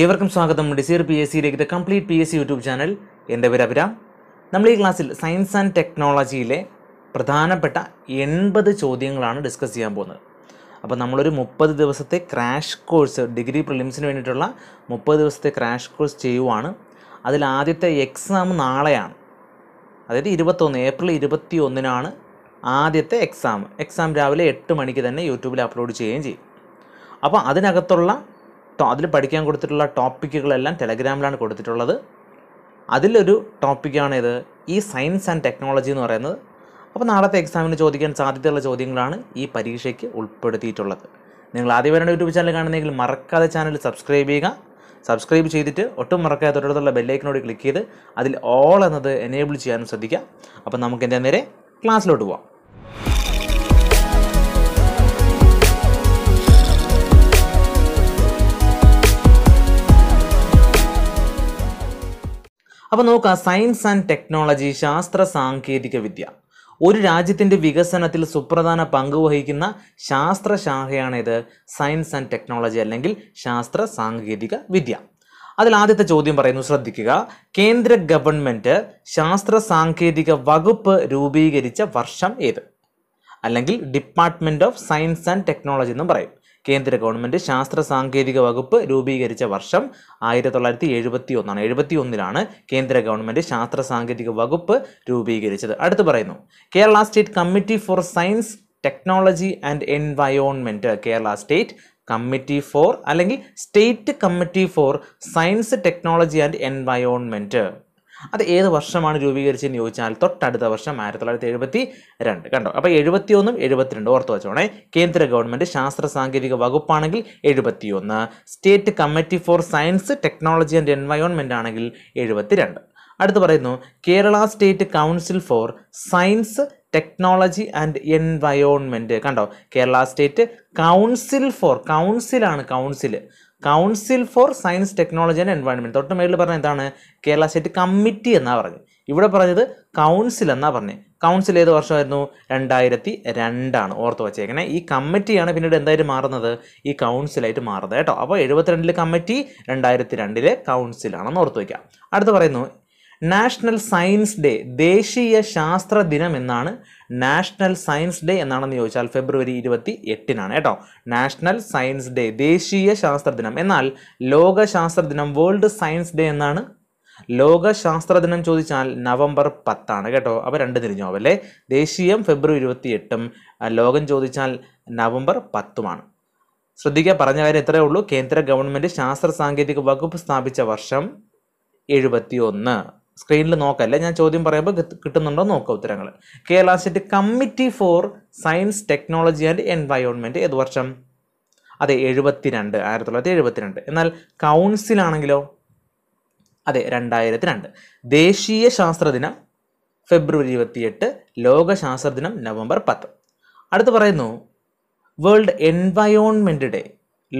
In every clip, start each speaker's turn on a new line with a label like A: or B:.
A: ഏവർക്കും സ്വാഗതം desire P S സിയിലേക്ക് the complete P S C YouTube channel എൻ്റെ പേര് അഭിരാം നമ്മൾ ഈ ക്ലാസ്സിൽ സയൻസ് ആൻഡ് ടെക്നോളജിയിലെ പ്രധാനപ്പെട്ട എൺപത് ചോദ്യങ്ങളാണ് ഡിസ്കസ് ചെയ്യാൻ പോകുന്നത് അപ്പോൾ നമ്മളൊരു മുപ്പത് ദിവസത്തെ ക്രാഷ് കോഴ്സ് ഡിഗ്രി പ്രിലിംസിന് വേണ്ടിയിട്ടുള്ള മുപ്പത് ദിവസത്തെ ക്രാഷ് കോഴ്സ് ചെയ്യുവാണ് അതിൽ ആദ്യത്തെ എക്സാം നാളെയാണ് അതായത് ഇരുപത്തൊന്ന് ഏപ്രിൽ ഇരുപത്തി ഒന്നിനാണ് ആദ്യത്തെ എക്സാം എക്സാം രാവിലെ എട്ട് മണിക്ക് തന്നെ യൂട്യൂബിൽ അപ്ലോഡ് ചെയ്യുകയും ചെയ്യും അപ്പോൾ അതിനകത്തുള്ള അതിൽ പഠിക്കാൻ കൊടുത്തിട്ടുള്ള ടോപ്പിക്കുകളെല്ലാം ടെലഗ്രാമിലാണ് കൊടുത്തിട്ടുള്ളത് അതിലൊരു ടോപ്പിക്കാണിത് ഈ സയൻസ് ആൻഡ് ടെക്നോളജി എന്ന് പറയുന്നത് അപ്പോൾ നാളത്തെ എക്സാമിന് ചോദിക്കാൻ സാധ്യതയുള്ള ചോദ്യങ്ങളാണ് ഈ പരീക്ഷയ്ക്ക് ഉൾപ്പെടുത്തിയിട്ടുള്ളത് നിങ്ങൾ ആദ്യം വരേണ്ട യൂട്യൂബ് ചാനൽ കാണുന്നെങ്കിൽ മറക്കാതെ ചാനൽ സബ്സ്ക്രൈബ് ചെയ്യുക സബ്സ്ക്രൈബ് ചെയ്തിട്ട് ഒട്ടും മറക്കാതെ തൊട്ടടുത്തുള്ള ബെല്ലൈക്കനോട് ക്ലിക്ക് ചെയ്ത് അതിൽ ഓൾ എന്നത് എനേബിൾ ചെയ്യാനും ശ്രദ്ധിക്കുക അപ്പോൾ നമുക്ക് എൻ്റെ നേരെ ക്ലാസ്സിലോട്ട് പോവാം അപ്പോൾ നോക്കുക സയൻസ് ആൻഡ് ടെക്നോളജി ശാസ്ത്ര സാങ്കേതിക വിദ്യ ഒരു രാജ്യത്തിൻ്റെ വികസനത്തിൽ സുപ്രധാന പങ്ക് വഹിക്കുന്ന ശാസ്ത്രശാഖയാണിത് സയൻസ് ആൻഡ് ടെക്നോളജി അല്ലെങ്കിൽ ശാസ്ത്ര സാങ്കേതിക വിദ്യ അതിൽ ആദ്യത്തെ ചോദ്യം പറയുന്നു ശ്രദ്ധിക്കുക കേന്ദ്ര ഗവൺമെൻറ് ശാസ്ത്ര സാങ്കേതിക വകുപ്പ് രൂപീകരിച്ച വർഷം ഏത് അല്ലെങ്കിൽ department of science and technology എന്നും പറയും കേന്ദ്ര ഗവൺമെൻറ് ശാസ്ത്ര സാങ്കേതിക വകുപ്പ് രൂപീകരിച്ച വർഷം ആയിരത്തി തൊള്ളായിരത്തി എഴുപത്തി ഒന്നാണ് എഴുപത്തി ഒന്നിലാണ് കേന്ദ്ര ഗവൺമെൻറ് ശാസ്ത്ര സാങ്കേതിക വകുപ്പ് രൂപീകരിച്ചത് അടുത്ത് പറയുന്നു Kerala state committee for science technology and environment Kerala state committee for അല്ലെങ്കിൽ state committee for science technology and environment അത് ഏത് വർഷമാണ് രൂപീകരിച്ചതെന്ന് ചോദിച്ചാൽ തൊട്ടടുത്ത വർഷം ആയിരത്തി തൊള്ളായിരത്തി എഴുപത്തി രണ്ട് കണ്ടോ അപ്പോൾ ഒന്നും എഴുപത്തിരണ്ട് ഓർത്ത് വെച്ചോണേ കേന്ദ്ര ഗവൺമെൻറ് ശാസ്ത്ര സാങ്കേതിക വകുപ്പാണെങ്കിൽ ഒന്ന് state committee for science technology and environment ആണെങ്കിൽ എഴുപത്തിരണ്ട് അടുത്ത് പറയുന്നു Kerala state council for science technology and environment കണ്ടോ കേരള സ്റ്റേറ്റ് കൗൺസിൽ ഫോർ കൗൺസിലാണ് council council for science technology and environment തൊട്ട് മേളിൽ പറഞ്ഞ എന്താണ് കേരള സ്റ്റേറ്റ് കമ്മിറ്റി എന്നാണ് പറഞ്ഞത് ഇവിടെ പറഞ്ഞത് കൗൺസിൽ എന്നാണ് പറഞ്ഞത് കൗൺസിൽ ഏത് വർഷമായിരുന്നു രണ്ടായിരത്തി രണ്ടാണ് ഓർത്ത് വച്ചേക്കണേ ഈ കമ്മിറ്റിയാണ് പിന്നീട് എന്തായിട്ട് മാറുന്നത് ഈ കൗൺസിലായിട്ട് മാറുന്നത് കേട്ടോ അപ്പോൾ എഴുപത്തിരണ്ടിൽ കമ്മിറ്റി രണ്ടായിരത്തി രണ്ടിലെ കൗൺസിലാണെന്ന് ഓർത്ത് വയ്ക്കുക അടുത്ത് പറയുന്നു നാഷണൽ സയൻസ് ഡേ ദേശീയ ശാസ്ത്ര ദിനം എന്നാണ് നാഷണൽ സയൻസ് ഡേ എന്നാണെന്ന് ചോദിച്ചാൽ ഫെബ്രുവരി ഇരുപത്തി എട്ടിനാണ് കേട്ടോ നാഷണൽ സയൻസ് ഡേ ദേശീയ ശാസ്ത്ര ദിനം എന്നാൽ ലോക ശാസ്ത്ര ദിനം വേൾഡ് സയൻസ് ഡേ എന്നാണ് ലോക ശാസ്ത്ര ദിനം ചോദിച്ചാൽ നവംബർ പത്താണ് കേട്ടോ അപ്പോൾ രണ്ട് തിരിഞ്ഞു അല്ലേ ദേശീയം ഫെബ്രുവരി ഇരുപത്തി എട്ടും ലോകം ചോദിച്ചാൽ നവംബർ പത്തുമാണ് ശ്രദ്ധിക്കുക പറഞ്ഞ കാര്യം ഇത്രയേ ഉള്ളൂ കേന്ദ്ര ഗവൺമെൻറ് ശാസ്ത്ര സാങ്കേതിക വകുപ്പ് സ്ഥാപിച്ച വർഷം എഴുപത്തി ഒന്ന് സ്ക്രീനിൽ നോക്കല്ല ഞാൻ ചോദ്യം പറയുമ്പോൾ കിട്ടുന്നുണ്ടോ നോക്കുക ഉത്തരങ്ങൾ Kerala state committee for science technology and environment ഏത് വർഷം അതെ എഴുപത്തിരണ്ട് ആയിരത്തി തൊള്ളായിരത്തി എഴുപത്തിരണ്ട് എന്നാൽ കൗൺസിലാണെങ്കിലോ അതെ രണ്ടായിരത്തി രണ്ട് ദേശീയ ശാസ്ത്രദിനം ഫെബ്രുവരി ഇരുപത്തിയെട്ട് ലോക ശാസ്ത്രദിനം നവംബർ പത്ത് അടുത്ത് പറയുന്നു വേൾഡ് എൻവയോൺമെൻറ്റ് ഡേ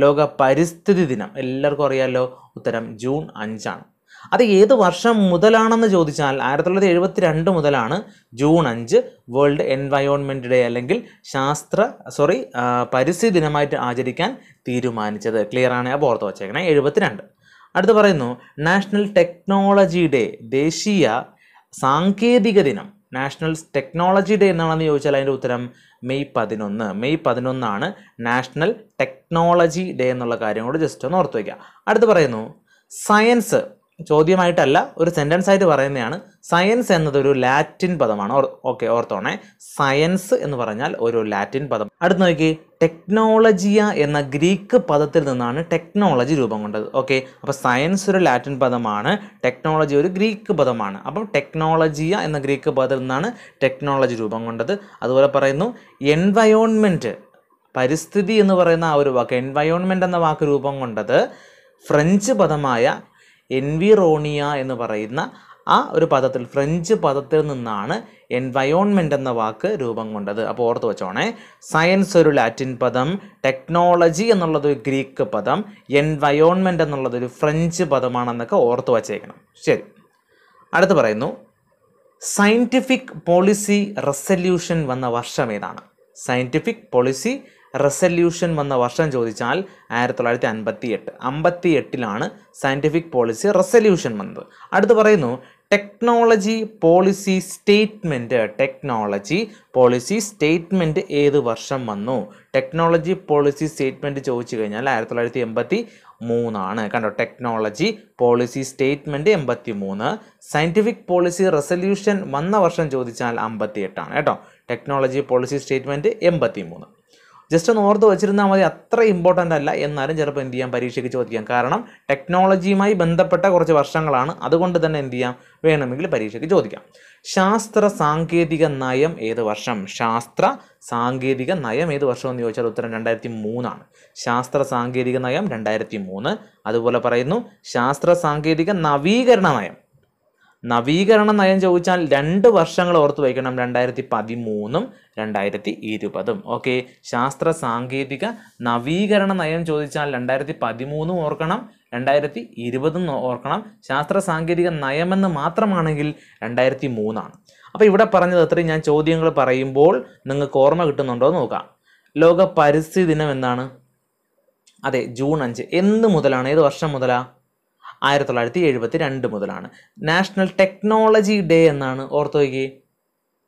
A: ലോക പരിസ്ഥിതി ദിനം എല്ലാവർക്കും അറിയാമല്ലോ ഉത്തരം ജൂൺ അഞ്ചാണ് അത് ഏത് വർഷം മുതലാണെന്ന് ചോദിച്ചാൽ ആയിരത്തി തൊള്ളായിരത്തി എഴുപത്തി രണ്ട് മുതലാണ് ജൂൺ അഞ്ച് വേൾഡ് എൻവയോൺമെൻറ്റ് ഡേ അല്ലെങ്കിൽ ശാസ്ത്ര സോറി പരിസ്ഥിതി ദിനമായിട്ട് ആചരിക്കാൻ തീരുമാനിച്ചത് ക്ലിയർ ആണ് അപ്പോൾ ഓർത്ത് വച്ചേക്കണേ എഴുപത്തിരണ്ട് അടുത്ത് പറയുന്നു നാഷണൽ ടെക്നോളജി ഡേ ദേശീയ സാങ്കേതിക ദിനം നാഷണൽ ടെക്നോളജി ഡേ എന്നാണെന്ന് ചോദിച്ചാൽ അതിൻ്റെ ഉത്തരം മെയ് പതിനൊന്ന് മെയ് പതിനൊന്നാണ് നാഷണൽ ടെക്നോളജി ഡേ എന്നുള്ള കാര്യം കൂടെ ജസ്റ്റ് ഒന്ന് ഓർത്ത് വയ്ക്കുക അടുത്ത് പറയുന്നു സയൻസ് ചോദ്യമായിട്ടല്ല ഒരു സെൻറ്റൻസ് ആയിട്ട് പറയുന്നതാണ് സയൻസ് എന്നത് ഒരു ലാറ്റിൻ പദമാണ് ഓക്കെ ഓർത്തോണേ സയൻസ് എന്ന് പറഞ്ഞാൽ ഒരു ലാറ്റിൻ പദം അടുത്ത് നോക്കി ടെക്നോളജിയ എന്ന ഗ്രീക്ക് പദത്തിൽ നിന്നാണ് ടെക്നോളജി രൂപം കൊണ്ടത് ഓക്കെ അപ്പോൾ സയൻസ് ഒരു ലാറ്റിൻ പദമാണ് ടെക്നോളജി ഒരു ഗ്രീക്ക് പദമാണ് അപ്പോൾ ടെക്നോളജിയ എന്ന ഗ്രീക്ക് പദത്തിൽ നിന്നാണ് ടെക്നോളജി രൂപം കൊണ്ടത് അതുപോലെ പറയുന്നു എൻവയോൺമെൻറ്റ് പരിസ്ഥിതി എന്ന് പറയുന്ന ആ ഒരു വാക്ക് എൻവയോൺമെൻറ്റ് എന്ന വാക്ക് രൂപം കൊണ്ടത് ഫ്രഞ്ച് പദമായ എൻവിറോണിയ എന്ന് പറയുന്ന ആ ഒരു പദത്തിൽ ഫ്രഞ്ച് പദത്തിൽ നിന്നാണ് എൻവയോൺമെൻ്റ് എന്ന വാക്ക് രൂപം കൊണ്ടത് അപ്പോൾ ഓർത്ത് വെച്ചോണേ സയൻസ് ഒരു ലാറ്റിൻ പദം ടെക്നോളജി എന്നുള്ളത് ഒരു ഗ്രീക്ക് പദം എൻവയോൺമെൻ്റ് എന്നുള്ളത് ഒരു ഫ്രഞ്ച് പദമാണെന്നൊക്കെ ഓർത്ത് വച്ചേക്കണം ശരി അടുത്ത് പറയുന്നു സയൻറ്റിഫിക് പോളിസി റെസല്യൂഷൻ വന്ന വർഷം ഏതാണ് സയൻറ്റിഫിക് പോളിസി റെസല്യൂഷൻ വന്ന വർഷം ചോദിച്ചാൽ ആയിരത്തി തൊള്ളായിരത്തി അൻപത്തി എട്ട് അമ്പത്തി എട്ടിലാണ് സയൻറ്റിഫിക് പോളിസി റെസല്യൂഷൻ വന്നത് അടുത്ത് പറയുന്നു technology policy statement technology policy statement ഏത് വർഷം വന്നു ടെക്നോളജി പോളിസി സ്റ്റേറ്റ്മെൻറ്റ് ചോദിച്ചു കഴിഞ്ഞാൽ ആയിരത്തി തൊള്ളായിരത്തി എൺപത്തി മൂന്നാണ് കണ്ടോ ടെക്നോളജി പോളിസി സ്റ്റേറ്റ്മെൻറ്റ് എൺപത്തി മൂന്ന് സയൻറ്റിഫിക് പോളിസി റെസല്യൂഷൻ വന്ന വർഷം ചോദിച്ചാൽ അമ്പത്തി എട്ടാണ് കേട്ടോ ടെക്നോളജി പോളിസി സ്റ്റേറ്റ്മെൻറ്റ് എൺപത്തി മൂന്ന് ജസ്റ്റ് ഒന്ന് ഓർത്ത് വെച്ചിരുന്നാൽ മതി അത്ര ഇമ്പോർട്ടൻ്റ് അല്ല എന്നാലും ചിലപ്പോൾ എന്ത് ചെയ്യാം പരീക്ഷയ്ക്ക് ചോദിക്കാം കാരണം ടെക്നോളജിയുമായി ബന്ധപ്പെട്ട കുറച്ച് വർഷങ്ങളാണ് അതുകൊണ്ട് തന്നെ എന്ത് ചെയ്യാം വേണമെങ്കിൽ പരീക്ഷയ്ക്ക് ചോദിക്കാം ശാസ്ത്ര സാങ്കേതിക നയം ഏത് വർഷം ശാസ്ത്ര സാങ്കേതിക നയം ഏത് വർഷം എന്ന് ചോദിച്ചാൽ ഉത്തരം രണ്ടായിരത്തി മൂന്നാണ് ശാസ്ത്ര സാങ്കേതിക നയം രണ്ടായിരത്തി മൂന്ന് അതുപോലെ പറയുന്നു ശാസ്ത്ര സാങ്കേതിക നവീകരണ നയം നവീകരണ നയം ചോദിച്ചാൽ രണ്ട് വർഷങ്ങൾ ഓർത്ത് വയ്ക്കണം രണ്ടായിരത്തി പതിമൂന്നും രണ്ടായിരത്തി ഇരുപതും ഓക്കെ ശാസ്ത്ര സാങ്കേതിക നവീകരണ നയം ചോദിച്ചാൽ രണ്ടായിരത്തി പതിമൂന്നും ഓർക്കണം രണ്ടായിരത്തി ഇരുപതും ഓർക്കണം ശാസ്ത്ര സാങ്കേതിക നയമെന്ന് മാത്രമാണെങ്കിൽ രണ്ടായിരത്തി മൂന്നാണ് അപ്പോൾ ഇവിടെ പറഞ്ഞത് അത്രയും ഞാൻ ചോദ്യങ്ങൾ പറയുമ്പോൾ നിങ്ങൾക്ക് ഓർമ്മ കിട്ടുന്നുണ്ടോ എന്ന് നോക്കാം ലോക പരിസ്ഥിതി ദിനം എന്താണ് അതെ ജൂൺ അഞ്ച് എന്ത് മുതലാണ് ഏത് വർഷം മുതലാണ് ആയിരത്തി തൊള്ളായിരത്തി എഴുപത്തി രണ്ട് മുതലാണ് നാഷണൽ ടെക്നോളജി ഡേ എന്നാണ് ഓർത്തു നോക്കി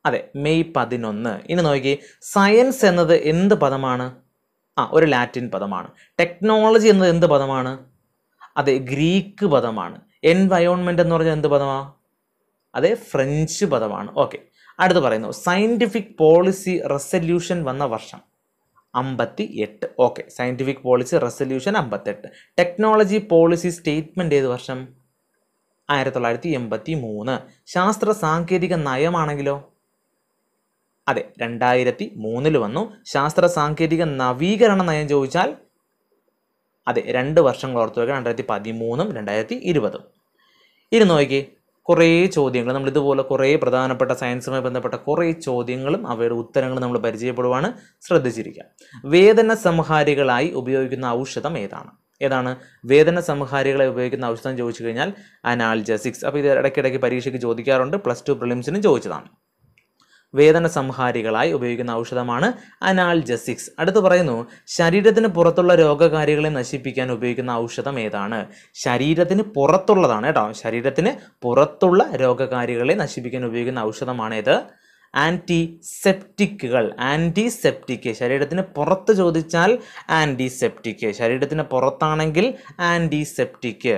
A: അതെ മെയ് പതിനൊന്ന് ഇനി നോക്കി സയൻസ് എന്നത് എന്ത് പദമാണ് ആ ഒരു ലാറ്റിൻ പദമാണ് ടെക്നോളജി എന്നത് എന്ത് പദമാണ് അതെ ഗ്രീക്ക് പദമാണ് എൻവയോൺമെൻ്റ് എന്ന് പറഞ്ഞാൽ എന്ത് പദമാണ് അതെ ഫ്രഞ്ച് പദമാണ് ഓക്കെ അടുത്ത് പറയുന്നു സയൻറ്റിഫിക് പോളിസി റെസല്യൂഷൻ വന്ന വർഷം അമ്പത്തി എട്ട് ഓക്കെ സയൻറ്റിഫിക് പോളിസി റെസൊല്യൂഷൻ അമ്പത്തെട്ട് ടെക്നോളജി പോളിസി സ്റ്റേറ്റ്മെൻ്റ് ഏത് വർഷം ആയിരത്തി തൊള്ളായിരത്തി എൺപത്തി മൂന്ന് ശാസ്ത്ര സാങ്കേതിക നയമാണെങ്കിലോ അതെ രണ്ടായിരത്തി മൂന്നിൽ വന്നു ശാസ്ത്ര സാങ്കേതിക നവീകരണ നയം ചോദിച്ചാൽ അതെ രണ്ട് വർഷങ്ങൾ ഓർത്ത് വയ്ക്കുക രണ്ടായിരത്തി പതിമൂന്നും രണ്ടായിരത്തി ഇരുപതും ഇരുന്ന് നോക്കിയേ കുറേ ചോദ്യങ്ങൾ നമ്മൾ ഇതുപോലെ കുറേ പ്രധാനപ്പെട്ട സയൻസുമായി ബന്ധപ്പെട്ട കുറേ ചോദ്യങ്ങളും അവയുടെ ഉത്തരങ്ങളും നമ്മൾ പരിചയപ്പെടുവാണ് ശ്രദ്ധിച്ചിരിക്കുക വേദന സംഹാരികളായി ഉപയോഗിക്കുന്ന ഔഷധം ഏതാണ് ഏതാണ് വേദന സംഹാരികളെ ഉപയോഗിക്കുന്ന ഔഷധം ചോദിച്ചു കഴിഞ്ഞാൽ അനാൾജസിക്സ് അപ്പോൾ ഇത് ഇടയ്ക്കിടയ്ക്ക് പരീക്ഷയ്ക്ക് ചോദിക്കാറുണ്ട് പ്ലസ് ടു പ്രിലിംസിനും ചോദിച്ചതാണ് വേദന സംഹാരികളായി ഉപയോഗിക്കുന്ന ഔഷധമാണ് അനാൾജസിക്സ് അടുത്ത് പറയുന്നു ശരീരത്തിന് പുറത്തുള്ള രോഗകാരികളെ നശിപ്പിക്കാൻ ഉപയോഗിക്കുന്ന ഔഷധം ഏതാണ് ശരീരത്തിന് പുറത്തുള്ളതാണ് കേട്ടോ ശരീരത്തിന് പുറത്തുള്ള രോഗകാരികളെ നശിപ്പിക്കാൻ ഉപയോഗിക്കുന്ന ഔഷധമാണ് ഏത് ആൻറ്റിസെപ്റ്റിക്കുകൾ ആൻറ്റിസെപ്റ്റിക് ശരീരത്തിന് പുറത്ത് ചോദിച്ചാൽ ആൻറ്റിസെപ്റ്റിക് ശരീരത്തിന് പുറത്താണെങ്കിൽ ആൻറ്റിസെപ്റ്റിക്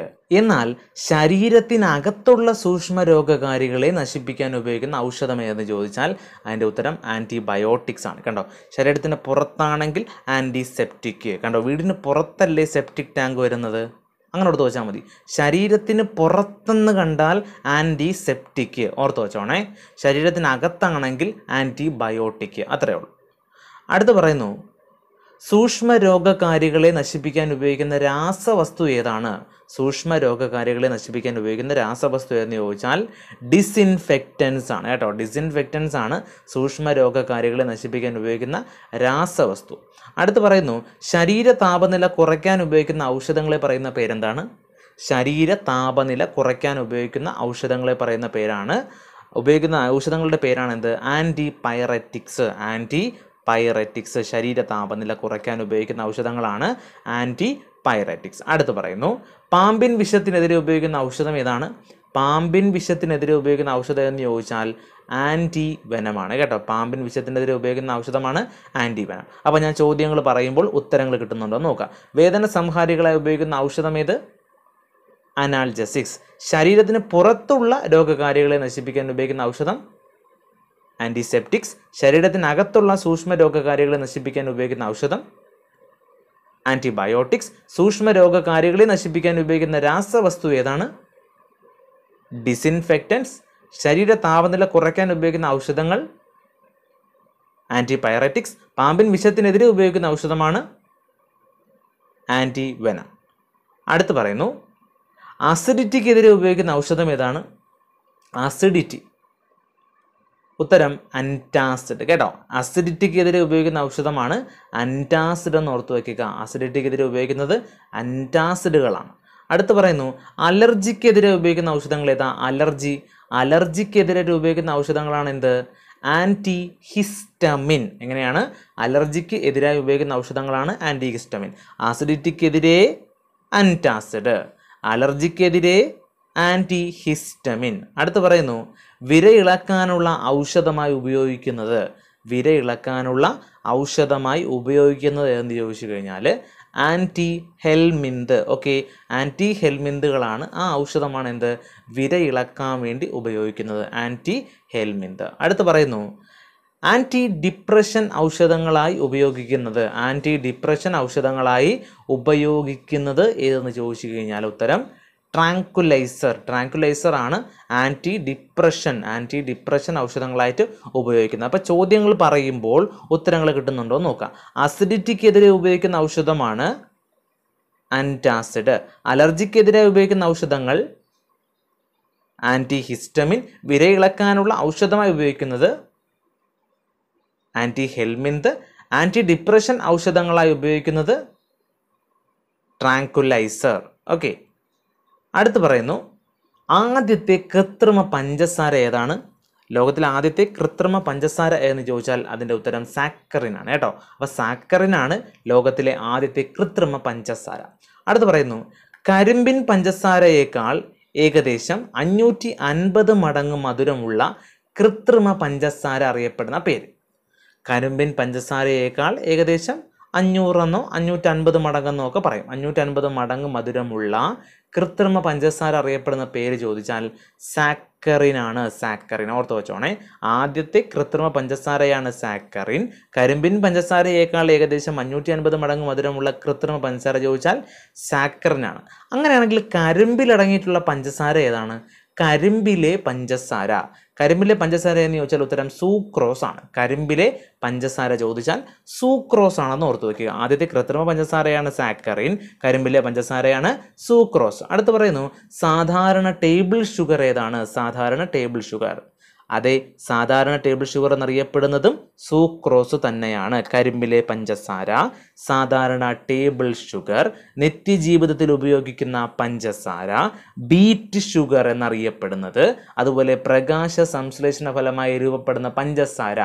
A: എന്നാൽ ശരീരത്തിനകത്തുള്ള സൂക്ഷ്മ രോഗകാരികളെ നശിപ്പിക്കാൻ ഉപയോഗിക്കുന്ന ഔഷധം ഏതെന്ന് ചോദിച്ചാൽ അതിൻ്റെ ഉത്തരം ആൻറ്റിബയോട്ടിക്സ് ആണ് കണ്ടോ ശരീരത്തിന് പുറത്താണെങ്കിൽ ആൻറ്റിസെപ്റ്റിക് കണ്ടോ വീടിന് പുറത്തല്ലേ സെപ്റ്റിക് ടാങ്ക് വരുന്നത് അങ്ങനെ ഓർത്ത് വെച്ചാൽ മതി ശരീരത്തിന് പുറത്തുനിന്ന് കണ്ടാൽ ആൻറ്റിസെപ്റ്റിക് ഓർത്ത് വെച്ചോണേ ശരീരത്തിനകത്താണെങ്കിൽ ആൻറ്റിബയോട്ടിക് അത്രയേ ഉള്ളൂ അടുത്ത് പറയുന്നു സൂക്ഷ്മ രോഗകാരികളെ നശിപ്പിക്കാൻ ഉപയോഗിക്കുന്ന രാസവസ്തു ഏതാണ് സൂക്ഷ്മ രോഗകാരികളെ നശിപ്പിക്കാൻ ഉപയോഗിക്കുന്ന രാസവസ്തു എന്ന് ചോദിച്ചാൽ ഡിസിൻഫെക്റ്റൻസ് ആണ് കേട്ടോ ഡിസിൻഫെക്റ്റൻസ് ആണ് സൂക്ഷ്മ രോഗകാരികളെ നശിപ്പിക്കാൻ ഉപയോഗിക്കുന്ന രാസവസ്തു അടുത്ത് പറയുന്നു ശരീര താപനില കുറയ്ക്കാൻ ഉപയോഗിക്കുന്ന ഔഷധങ്ങളെ പറയുന്ന പേരെന്താണ് ശരീര താപനില കുറയ്ക്കാൻ ഉപയോഗിക്കുന്ന ഔഷധങ്ങളെ പറയുന്ന പേരാണ് ഉപയോഗിക്കുന്ന ഔഷധങ്ങളുടെ പേരാണ് എന്ത് ആൻറ്റി പൈററ്റിക്സ് ആൻറ്റി പൈററ്റിക്സ് ശരീര താപനില കുറയ്ക്കാൻ ഉപയോഗിക്കുന്ന ഔഷധങ്ങളാണ് ആൻറ്റി പൈററ്റിക്സ് അടുത്ത് പറയുന്നു പാമ്പിൻ വിഷത്തിനെതിരെ ഉപയോഗിക്കുന്ന ഔഷധം ഏതാണ് പാമ്പിൻ വിഷത്തിനെതിരെ ഉപയോഗിക്കുന്ന ഔഷധം എന്ന് ചോദിച്ചാൽ ആൻറ്റി വനമാണ് കേട്ടോ പാമ്പിൻ വിഷത്തിനെതിരെ ഉപയോഗിക്കുന്ന ഔഷധമാണ് ആൻറ്റി വെനം അപ്പോൾ ഞാൻ ചോദ്യങ്ങൾ പറയുമ്പോൾ ഉത്തരങ്ങൾ കിട്ടുന്നുണ്ടോ നോക്കാം വേദന സംഹാരികളായി ഉപയോഗിക്കുന്ന ഔഷധം ഏത് അനാൾജസിക്സ് ശരീരത്തിന് പുറത്തുള്ള രോഗകാരികളെ നശിപ്പിക്കാൻ ഉപയോഗിക്കുന്ന ഔഷധം ആൻറ്റിസെപ്റ്റിക്സ് ശരീരത്തിനകത്തുള്ള സൂക്ഷ്മ രോഗകാരികളെ നശിപ്പിക്കാൻ ഉപയോഗിക്കുന്ന ഔഷധം ആൻറ്റിബയോട്ടിക്സ് സൂക്ഷ്മ രോഗകാരികളെ നശിപ്പിക്കാൻ ഉപയോഗിക്കുന്ന രാസവസ്തു ഏതാണ് ഡിസിൻഫെക്റ്റൻസ് ശരീര താപനില കുറയ്ക്കാൻ ഉപയോഗിക്കുന്ന ഔഷധങ്ങൾ ആൻറ്റിപയററ്റിക്സ് പാമ്പിൻ വിഷത്തിനെതിരെ ഉപയോഗിക്കുന്ന ഔഷധമാണ് ആൻറ്റി വെന അടുത്ത് പറയുന്നു അസിഡിറ്റിക്കെതിരെ ഉപയോഗിക്കുന്ന ഔഷധം ഏതാണ് അസിഡിറ്റി ഉത്തരം അൻറ്റാസിഡ് കേട്ടോ അസിഡിറ്റിക്കെതിരെ ഉപയോഗിക്കുന്ന ഔഷധമാണ് അൻറ്റാസിഡ് എന്ന് ഓർത്ത് വയ്ക്കുക അസിഡിറ്റിക്കെതിരെ ഉപയോഗിക്കുന്നത് അൻറ്റാസിഡുകളാണ് അടുത്ത് പറയുന്നു അലർജിക്കെതിരെ ഉപയോഗിക്കുന്ന ഔഷധങ്ങൾ ഏതാ അലർജി അലർജിക്കെതിരെ ഉപയോഗിക്കുന്ന ഔഷധങ്ങളാണ് എന്ത് ആൻറ്റി ഹിസ്റ്റമിൻ എങ്ങനെയാണ് അലർജിക്ക് എതിരായി ഉപയോഗിക്കുന്ന ഔഷധങ്ങളാണ് ആൻറ്റി ഹിസ്റ്റമിൻ ആസിഡിറ്റിക്കെതിരെ അൻറ്റാസിഡ് അലർജിക്കെതിരെ ആൻറ്റി ഹിസ്റ്റമിൻ അടുത്ത് പറയുന്നു വിരയിളക്കാനുള്ള ഔഷധമായി ഉപയോഗിക്കുന്നത് വിരയിളക്കാനുള്ള ഔഷധമായി ഉപയോഗിക്കുന്നത് എന്ന് ചോദിച്ചു കഴിഞ്ഞാൽ ആൻറ്റി ഹെൽമിന്ത് ഓക്കെ ആൻറ്റി ഹെൽമിന്തുകളാണ് ആ ഔഷധമാണ് എന്ത് വിരയിളക്കാൻ വേണ്ടി ഉപയോഗിക്കുന്നത് ആൻറ്റി ഹെൽമിന്ത് അടുത്ത് പറയുന്നു ആൻറ്റി ഡിപ്രഷൻ ഔഷധങ്ങളായി ഉപയോഗിക്കുന്നത് ആൻറ്റി ഡിപ്രഷൻ ഔഷധങ്ങളായി ഉപയോഗിക്കുന്നത് ഏതെന്ന് ചോദിച്ചു കഴിഞ്ഞാൽ ഉത്തരം ട്രാങ്കുലൈസർ ട്രാങ്കുലൈസർ ആണ് ആൻറ്റി ഡിപ്രഷൻ ആൻറ്റി ഡിപ്രഷൻ ഔഷധങ്ങളായിട്ട് ഉപയോഗിക്കുന്നത് അപ്പോൾ ചോദ്യങ്ങൾ പറയുമ്പോൾ ഉത്തരങ്ങൾ കിട്ടുന്നുണ്ടോ നോക്കാം അസിഡിറ്റിക്കെതിരെ ഉപയോഗിക്കുന്ന ഔഷധമാണ് ആൻറ്റാസിഡ് അലർജിക്കെതിരെ ഉപയോഗിക്കുന്ന ഔഷധങ്ങൾ ആൻറ്റി ഹിസ്റ്റമിൻ ഇളക്കാനുള്ള ഔഷധമായി ഉപയോഗിക്കുന്നത് ആൻറ്റി ഹെൽമിന്ത് ആൻറ്റി ഡിപ്രഷൻ ഔഷധങ്ങളായി ഉപയോഗിക്കുന്നത് ട്രാങ്കുലൈസർ ഓക്കെ അടുത്ത് പറയുന്നു ആദ്യത്തെ കൃത്രിമ പഞ്ചസാര ഏതാണ് ലോകത്തിലെ ആദ്യത്തെ കൃത്രിമ പഞ്ചസാര എന്ന് ചോദിച്ചാൽ അതിൻ്റെ ഉത്തരം സാക്കറിനാണ് കേട്ടോ അപ്പോൾ സാക്കറിനാണ് ലോകത്തിലെ ആദ്യത്തെ കൃത്രിമ പഞ്ചസാര അടുത്ത് പറയുന്നു കരിമ്പിൻ പഞ്ചസാരയേക്കാൾ ഏകദേശം അഞ്ഞൂറ്റി അൻപത് മടങ്ങ് മധുരമുള്ള കൃത്രിമ പഞ്ചസാര അറിയപ്പെടുന്ന പേര് കരിമ്പിൻ പഞ്ചസാരയേക്കാൾ ഏകദേശം അഞ്ഞൂറെന്നോ അഞ്ഞൂറ്റൻപത് മടങ്ങെന്നോ ഒക്കെ പറയും അഞ്ഞൂറ്റൻപത് മടങ്ങ് മധുരമുള്ള കൃത്രിമ പഞ്ചസാര അറിയപ്പെടുന്ന പേര് ചോദിച്ചാൽ സാക്കറിനാണ് സാക്കറിൻ ഓർത്ത് വെച്ചോണേ ആദ്യത്തെ കൃത്രിമ പഞ്ചസാരയാണ് സാക്കറിൻ കരിമ്പിൻ പഞ്ചസാരയേക്കാൾ ഏകദേശം അഞ്ഞൂറ്റി അൻപത് മടങ്ങ് മധുരമുള്ള കൃത്രിമ പഞ്ചസാര ചോദിച്ചാൽ സാക്കറിനാണ് അങ്ങനെയാണെങ്കിൽ കരിമ്പിലടങ്ങിയിട്ടുള്ള പഞ്ചസാര ഏതാണ് കരിമ്പിലെ പഞ്ചസാര കരിമ്പിലെ പഞ്ചസാര എന്ന് ചോദിച്ചാൽ ഉത്തരം സൂക്രോസ് ആണ് കരിമ്പിലെ പഞ്ചസാര ചോദിച്ചാൽ സൂക്രോസ് ആണെന്ന് ഓർത്തു വയ്ക്കുക ആദ്യത്തെ കൃത്രിമ പഞ്ചസാരയാണ് സാക്കറിൻ കരിമ്പിലെ പഞ്ചസാരയാണ് സൂക്രോസ് അടുത്ത് പറയുന്നു സാധാരണ ടേബിൾ ഷുഗർ ഏതാണ് സാധാരണ ടേബിൾ ഷുഗർ അതെ സാധാരണ ടേബിൾ ഷുഗർ എന്നറിയപ്പെടുന്നതും സൂക്രോസ് തന്നെയാണ് കരിമ്പിലെ പഞ്ചസാര സാധാരണ ടേബിൾ ഷുഗർ നിത്യജീവിതത്തിൽ ഉപയോഗിക്കുന്ന പഞ്ചസാര ബീറ്റ് ഷുഗർ എന്നറിയപ്പെടുന്നത് അതുപോലെ പ്രകാശ സംശ്ലേഷണ ഫലമായി രൂപപ്പെടുന്ന പഞ്ചസാര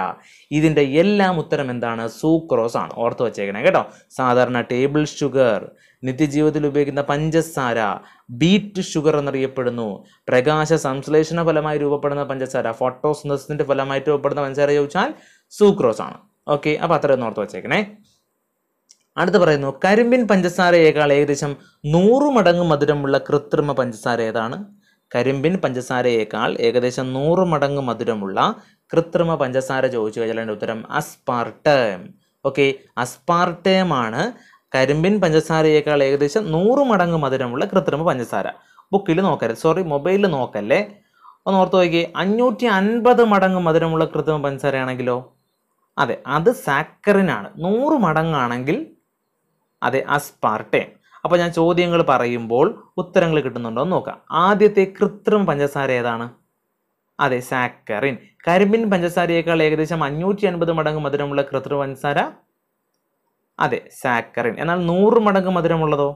A: ഇതിൻ്റെ എല്ലാം ഉത്തരം എന്താണ് സൂക്രോസ് ആണ് ഓർത്ത് വച്ചേക്കണേ കേട്ടോ സാധാരണ ടേബിൾ ഷുഗർ നിത്യജീവിതത്തിൽ ഉപയോഗിക്കുന്ന പഞ്ചസാര ബീറ്റ് ഷുഗർ എന്നറിയപ്പെടുന്നു പ്രകാശ സംശ്ലേഷണ ഫലമായി രൂപപ്പെടുന്ന പഞ്ചസാര ഫോട്ടോസിന്തസിന്റെ ഫലമായി രൂപപ്പെടുന്ന പഞ്ചസാര ചോദിച്ചാൽ സൂക്രോസ് ആണ് ഓക്കെ അപ്പോൾ അത്രയും ഓർത്ത് വെച്ചേക്കണേ അടുത്ത് പറയുന്നു കരിമ്പിൻ പഞ്ചസാരയേക്കാൾ ഏകദേശം നൂറ് മടങ്ങ് മധുരമുള്ള കൃത്രിമ പഞ്ചസാര ഏതാണ് കരിമ്പിൻ പഞ്ചസാരയേക്കാൾ ഏകദേശം നൂറ് മടങ്ങ് മധുരമുള്ള കൃത്രിമ പഞ്ചസാര ചോദിച്ചു കഴിഞ്ഞാൽ ഉത്തരം അസ്പാർട്ടം ഓക്കെ അസ്പാർട്ടയമാണ് കരിമ്പിൻ പഞ്ചസാരയേക്കാൾ ഏകദേശം നൂറ് മടങ്ങ് മധുരമുള്ള കൃത്രിമ പഞ്ചസാര ബുക്കിൽ നോക്കരുത് സോറി മൊബൈലിൽ നോക്കല്ലേ ഒന്ന് ഓർത്ത് നോക്കിയേ അഞ്ഞൂറ്റി അൻപത് മടങ്ങ് മധുരമുള്ള കൃത്രിമ പഞ്ചസാരയാണെങ്കിലോ അതെ അത് സാക്കറിനാണ് നൂറ് മടങ്ങാണെങ്കിൽ അതെ അസ്പാർട്ടേൺ അപ്പോൾ ഞാൻ ചോദ്യങ്ങൾ പറയുമ്പോൾ ഉത്തരങ്ങൾ കിട്ടുന്നുണ്ടോ എന്ന് നോക്കാം ആദ്യത്തെ കൃത്രിമ പഞ്ചസാര ഏതാണ് അതെ സാക്കറിൻ കരിമ്പിൻ പഞ്ചസാരയേക്കാൾ ഏകദേശം അഞ്ഞൂറ്റി അൻപത് മടങ്ങ് മധുരമുള്ള കൃത്രിമ പഞ്ചസാര അതെ സാക്കറിൻ എന്നാൽ നൂറ് മടങ്ങ് മധുരമുള്ളതോ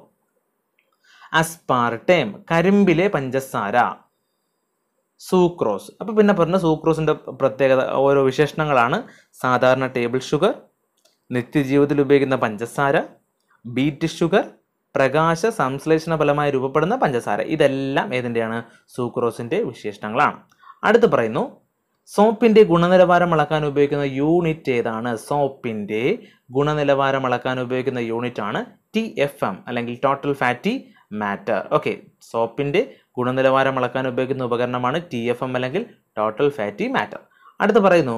A: അസ്പാർട്ടേം കരിമ്പിലെ പഞ്ചസാര സൂക്രോസ് അപ്പോൾ പിന്നെ പറഞ്ഞ സൂക്രോസിൻ്റെ പ്രത്യേകത ഓരോ വിശേഷണങ്ങളാണ് സാധാരണ ടേബിൾ ഷുഗർ നിത്യജീവിതത്തിൽ ഉപയോഗിക്കുന്ന പഞ്ചസാര ബീറ്റ് ഷുഗർ പ്രകാശ സംശ്ലേഷണ ഫലമായി രൂപപ്പെടുന്ന പഞ്ചസാര ഇതെല്ലാം ഏതിൻ്റെയാണ് സൂക്രോസിൻ്റെ വിശേഷണങ്ങളാണ് അടുത്ത് പറയുന്നു സോപ്പിൻ്റെ ഗുണനിലവാരം അളക്കാൻ ഉപയോഗിക്കുന്ന യൂണിറ്റ് ഏതാണ് സോപ്പിൻ്റെ ഗുണനിലവാരം അളക്കാൻ ഉപയോഗിക്കുന്ന യൂണിറ്റ് ആണ് ടി എഫ് എം അല്ലെങ്കിൽ ടോട്ടൽ ഫാറ്റി മാറ്റർ ഓക്കെ സോപ്പിൻ്റെ ഗുണനിലവാരം അളക്കാൻ ഉപയോഗിക്കുന്ന ഉപകരണമാണ് ടി എഫ് എം അല്ലെങ്കിൽ ടോട്ടൽ ഫാറ്റി മാറ്റർ അടുത്ത് പറയുന്നു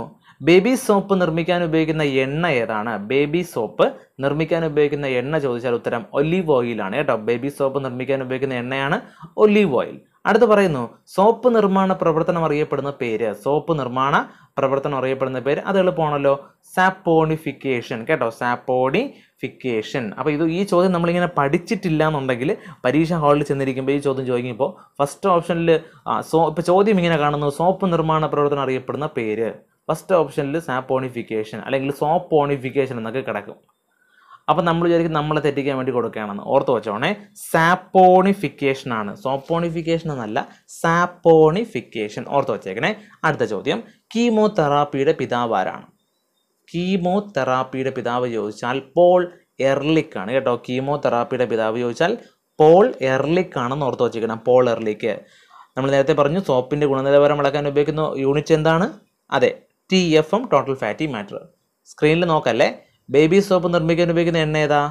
A: ബേബി സോപ്പ് നിർമ്മിക്കാൻ ഉപയോഗിക്കുന്ന എണ്ണ ഏതാണ് ബേബി സോപ്പ് നിർമ്മിക്കാൻ ഉപയോഗിക്കുന്ന എണ്ണ ചോദിച്ചാൽ ഉത്തരം ഒലീവ് ഓയിലാണ് കേട്ടോ ബേബി സോപ്പ് നിർമ്മിക്കാൻ ഉപയോഗിക്കുന്ന എണ്ണയാണ് ഒലീവ് ഓയിൽ അടുത്ത് പറയുന്നു സോപ്പ് നിർമ്മാണ പ്രവർത്തനം അറിയപ്പെടുന്ന പേര് സോപ്പ് നിർമ്മാണ പ്രവർത്തനം അറിയപ്പെടുന്ന പേര് അത് എളുപ്പമാണല്ലോ സാപ്പോണിഫിക്കേഷൻ കേട്ടോ സാപ്പോണിഫിക്കേഷൻ അപ്പോൾ ഇത് ഈ ചോദ്യം നമ്മളിങ്ങനെ പഠിച്ചിട്ടില്ല എന്നുണ്ടെങ്കിൽ പരീക്ഷ ഹാളിൽ ചെന്നിരിക്കുമ്പോൾ ഈ ചോദ്യം ചോദിക്കുമ്പോൾ ഫസ്റ്റ് ഓപ്ഷനിൽ സോ ഇപ്പോൾ ചോദ്യം ഇങ്ങനെ കാണുന്നു സോപ്പ് നിർമ്മാണ പ്രവർത്തനം അറിയപ്പെടുന്ന പേര് ഫസ്റ്റ് ഓപ്ഷനിൽ സാപ്പോണിഫിക്കേഷൻ അല്ലെങ്കിൽ സോപ്പോണിഫിക്കേഷൻ എന്നൊക്കെ കിടക്കും അപ്പം നമ്മൾ വിചാരിക്കും നമ്മളെ തെറ്റിക്കാൻ വേണ്ടി കൊടുക്കുകയാണെന്ന് ഓർത്ത് വെച്ചോണേ സാപ്പോണിഫിക്കേഷൻ ആണ് സോപ്പോണിഫിക്കേഷൻ എന്നല്ല സാപ്പോണിഫിക്കേഷൻ ഓർത്ത് വെച്ചേക്കണേ അടുത്ത ചോദ്യം കീമോതെറാപ്പിയുടെ പിതാവ് ആരാണ് കീമോതെറാപ്പിയുടെ പിതാവ് ചോദിച്ചാൽ പോൾ എർലിക് ആണ് കേട്ടോ കീമോതെറാപ്പിയുടെ പിതാവ് ചോദിച്ചാൽ പോൾ എർലിക് ആണെന്ന് ഓർത്ത് വെച്ചേക്കണം പോൾ എർലിക്ക് നമ്മൾ നേരത്തെ പറഞ്ഞു സോപ്പിൻ്റെ ഗുണനിലവാരം അളക്കാൻ ഉപയോഗിക്കുന്ന യൂണിറ്റ് എന്താണ് അതെ T F M total fatty matter സ്ക്രീനിൽ നോക്കല്ലേ ബേബി സോപ്പ് നിർമ്മിക്കാൻ ഉപയോഗിക്കുന്ന എണ്ണ ഏതാ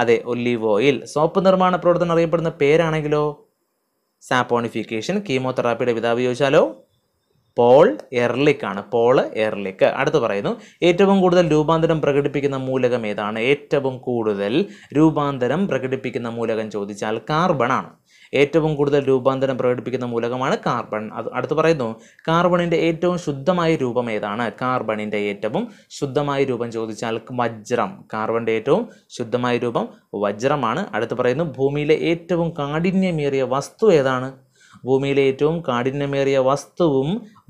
A: അതെ ഒലീവ് ഓയിൽ സോപ്പ് നിർമ്മാണ പ്രവർത്തനം അറിയപ്പെടുന്ന പേരാണെങ്കിലോ സാപ്പോണിഫിക്കേഷൻ കീമോതെറാപ്പിയുടെ പിതാവ് ചോദിച്ചാലോ പോൾ എർലിക് ആണ് പോൾ എർലിക് അടുത്ത് പറയുന്നു ഏറ്റവും കൂടുതൽ രൂപാന്തരം പ്രകടിപ്പിക്കുന്ന മൂലകം ഏതാണ് ഏറ്റവും കൂടുതൽ രൂപാന്തരം പ്രകടിപ്പിക്കുന്ന മൂലകം ചോദിച്ചാൽ കാർബൺ ആണ് ഏറ്റവും കൂടുതൽ രൂപാന്തരം പ്രകടിപ്പിക്കുന്ന മൂലകമാണ് കാർബൺ അത് അടുത്ത് പറയുന്നു കാർബണിൻ്റെ ഏറ്റവും ശുദ്ധമായ രൂപം ഏതാണ് കാർബണിൻ്റെ ഏറ്റവും ശുദ്ധമായ രൂപം ചോദിച്ചാൽ വജ്രം കാർബണിൻ്റെ ഏറ്റവും ശുദ്ധമായ രൂപം വജ്രമാണ് അടുത്ത് പറയുന്നു ഭൂമിയിലെ ഏറ്റവും കാഠിന്യമേറിയ വസ്തു ഏതാണ് ഭൂമിയിലെ ഏറ്റവും കാഠിന്യമേറിയ വസ്തുവും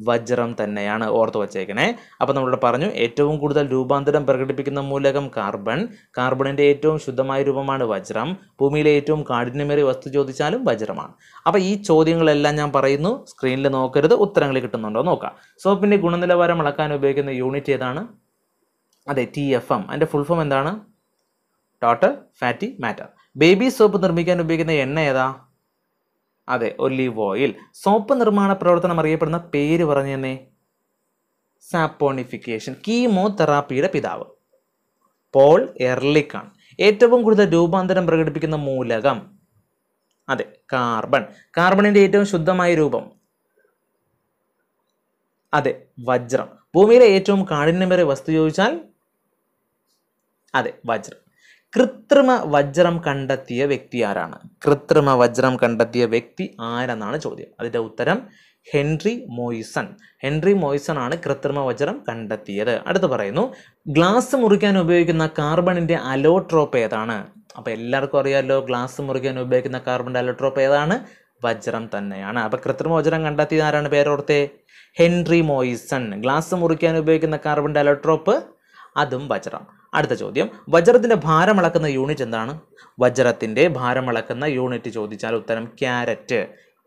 A: വജ്രം തന്നെയാണ് ഓർത്ത് വച്ചേക്കണേ അപ്പോൾ നമ്മളിവിടെ പറഞ്ഞു ഏറ്റവും കൂടുതൽ രൂപാന്തരം പ്രകടിപ്പിക്കുന്ന മൂലകം കാർബൺ കാർബണിൻ്റെ ഏറ്റവും ശുദ്ധമായ രൂപമാണ് വജ്രം ഭൂമിയിലെ ഏറ്റവും കാഠിന്യമേറിയ വസ്തു ചോദിച്ചാലും വജ്രമാണ് അപ്പോൾ ഈ ചോദ്യങ്ങളെല്ലാം ഞാൻ പറയുന്നു സ്ക്രീനിൽ നോക്കരുത് ഉത്തരങ്ങൾ കിട്ടുന്നുണ്ടോ നോക്കാം സോപ്പിൻ്റെ ഗുണനിലവാരം അളക്കാൻ ഉപയോഗിക്കുന്ന യൂണിറ്റ് ഏതാണ് അതെ ടി എഫ് എം അതിൻ്റെ ഫുൾ ഫോം എന്താണ് total fatty matter baby soap നിർമ്മിക്കാൻ ഉപയോഗിക്കുന്ന എണ്ണ ഏതാ അതെ ഒലീവ് ഓയിൽ സോപ്പ് നിർമ്മാണ പ്രവർത്തനം അറിയപ്പെടുന്ന പേര് പറഞ്ഞു തന്നെ സാപ്പോണിഫിക്കേഷൻ കീമോതെറാപ്പിയുടെ പിതാവ് പോൾ എർലിക്കാണ് ഏറ്റവും കൂടുതൽ രൂപാന്തരം പ്രകടിപ്പിക്കുന്ന മൂലകം അതെ കാർബൺ കാർബണിൻ്റെ ഏറ്റവും ശുദ്ധമായ രൂപം അതെ വജ്രം ഭൂമിയിലെ ഏറ്റവും കാഠിന്യമേറിയ വസ്തു ചോദിച്ചാൽ അതെ വജ്രം കൃത്രിമ വജ്രം കണ്ടെത്തിയ വ്യക്തി ആരാണ് കൃത്രിമ വജ്രം കണ്ടെത്തിയ വ്യക്തി ആരെന്നാണ് ചോദ്യം അതിൻ്റെ ഉത്തരം ഹെൻറി മോയിസൺ ഹെൻറി മോയിസൺ ആണ് കൃത്രിമ വജ്രം കണ്ടെത്തിയത് അടുത്ത് പറയുന്നു ഗ്ലാസ് മുറിക്കാൻ ഉപയോഗിക്കുന്ന കാർബണിൻ്റെ അലോട്രോപ്പ് ഏതാണ് അപ്പോൾ എല്ലാവർക്കും അറിയാമല്ലോ ഗ്ലാസ് മുറിക്കാൻ ഉപയോഗിക്കുന്ന കാർബണിൻ്റെ അലോട്രോപ്പ് ഏതാണ് വജ്രം തന്നെയാണ് അപ്പോൾ കൃത്രിമ വജ്രം കണ്ടെത്തിയത് ആരാണ് പേരോർത്തെ ഹെൻറി മോയിസൺ ഗ്ലാസ് മുറിക്കാൻ ഉപയോഗിക്കുന്ന കാർബണിൻ്റെ അലോട്രോപ്പ് അതും വജ്രം അടുത്ത ചോദ്യം വജ്രത്തിൻ്റെ ഭാരമളക്കുന്ന യൂണിറ്റ് എന്താണ് വജ്രത്തിൻ്റെ ഭാരമളക്കുന്ന യൂണിറ്റ് ചോദിച്ചാൽ ഉത്തരം ക്യാരറ്റ്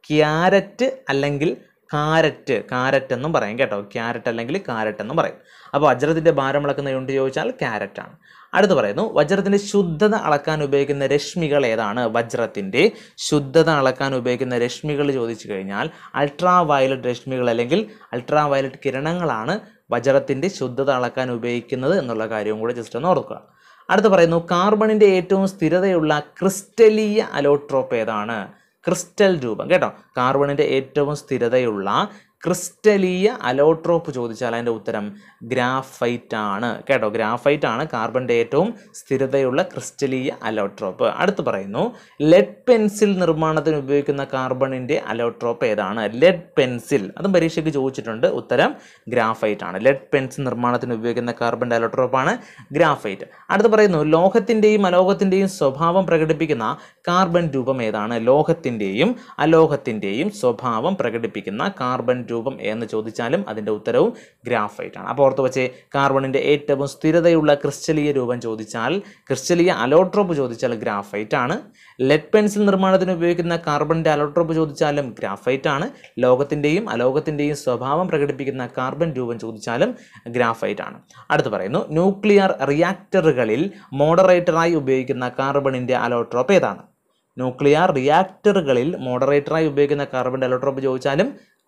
A: ക്യാരറ്റ് അല്ലെങ്കിൽ കാരറ്റ് കാരറ്റ് എന്നും പറയും കേട്ടോ ക്യാരറ്റ് അല്ലെങ്കിൽ കാരറ്റ് എന്നും പറയും അപ്പോൾ വജ്രത്തിൻ്റെ ഭാരം അളക്കുന്ന യൂണിറ്റ് ചോദിച്ചാൽ ആണ് അടുത്ത് പറയുന്നു വജ്രത്തിൻ്റെ ശുദ്ധത അളക്കാൻ ഉപയോഗിക്കുന്ന രശ്മികൾ ഏതാണ് വജ്രത്തിൻ്റെ ശുദ്ധത അളക്കാൻ ഉപയോഗിക്കുന്ന രശ്മികൾ ചോദിച്ചു കഴിഞ്ഞാൽ അൾട്രാ വയലറ്റ് രശ്മികൾ അല്ലെങ്കിൽ അൾട്രാ വയലറ്റ് കിരണങ്ങളാണ് വജ്രത്തിൻ്റെ ശുദ്ധത അളക്കാൻ ഉപയോഗിക്കുന്നത് എന്നുള്ള കാര്യവും കൂടെ ജസ്റ്റ് ഒന്ന് ഓർക്കുക അടുത്ത് പറയുന്നു കാർബണിൻ്റെ ഏറ്റവും സ്ഥിരതയുള്ള ക്രിസ്റ്റലീയ അലോട്രോപ്പ് ഏതാണ് ക്രിസ്റ്റൽ രൂപം കേട്ടോ കാർബണിൻ്റെ ഏറ്റവും സ്ഥിരതയുള്ള ക്രിസ്റ്റലീയ അലോട്രോപ്പ് ചോദിച്ചാൽ അതിൻ്റെ ഉത്തരം ഗ്രാഫൈറ്റ് ആണ് കേട്ടോ ഗ്രാഫൈറ്റ് ആണ് കാർബണിൻ്റെ ഏറ്റവും സ്ഥിരതയുള്ള ക്രിസ്റ്റലീയ അലോട്രോപ്പ് അടുത്ത് പറയുന്നു ലെഡ് പെൻസിൽ നിർമ്മാണത്തിന് ഉപയോഗിക്കുന്ന കാർബണിൻ്റെ അലോട്രോപ്പ് ഏതാണ് ലെഡ് പെൻസിൽ അതും പരീക്ഷയ്ക്ക് ചോദിച്ചിട്ടുണ്ട് ഉത്തരം ഗ്രാഫൈറ്റ് ആണ് ലെഡ് പെൻസിൽ നിർമ്മാണത്തിന് ഉപയോഗിക്കുന്ന കാർബണിൻ്റെ അലോട്രോപ്പാണ് ഗ്രാഫൈറ്റ് അടുത്ത് പറയുന്നു ലോഹത്തിൻ്റെയും അലോഹത്തിൻ്റെയും സ്വഭാവം പ്രകടിപ്പിക്കുന്ന കാർബൺ രൂപം ഏതാണ് ലോഹത്തിൻ്റെയും അലോഹത്തിൻ്റെയും സ്വഭാവം പ്രകടിപ്പിക്കുന്ന കാർബൺ രൂപം രൂപം എന്ന് ചോദിച്ചാലും അതിൻ്റെ ഉത്തരവും ഗ്രാഫൈറ്റ് ആണ് അപ്പോൾ ഓർത്ത് വെച്ചേ കാർബണിൻ്റെ ഏറ്റവും സ്ഥിരതയുള്ള ക്രിസ്റ്റലീയ രൂപം ചോദിച്ചാൽ ക്രിസ്റ്റലീയ അലോട്രോപ്പ് ചോദിച്ചാൽ ഗ്രാഫൈറ്റ് ആണ് ലെഡ് പെൻസിൽ നിർമ്മാണത്തിന് ഉപയോഗിക്കുന്ന കാർബണിൻ്റെ അലോട്രോപ്പ് ചോദിച്ചാലും ഗ്രാഫൈറ്റ് ആണ് ലോകത്തിൻ്റെയും അലോകത്തിൻ്റെയും സ്വഭാവം പ്രകടിപ്പിക്കുന്ന കാർബൺ രൂപം ചോദിച്ചാലും ഗ്രാഫൈറ്റ് ആണ് അടുത്ത് പറയുന്നു ന്യൂക്ലിയർ റിയാക്ടറുകളിൽ മോഡറേറ്ററായി ഉപയോഗിക്കുന്ന കാർബണിൻ്റെ അലോട്രോപ്പ് ഏതാണ് ന്യൂക്ലിയർ റിയാക്ടറുകളിൽ മോഡറേറ്ററായി ഉപയോഗിക്കുന്ന കാർബൺ അലോട്രോപ്പ് ചോദിച്ചാലും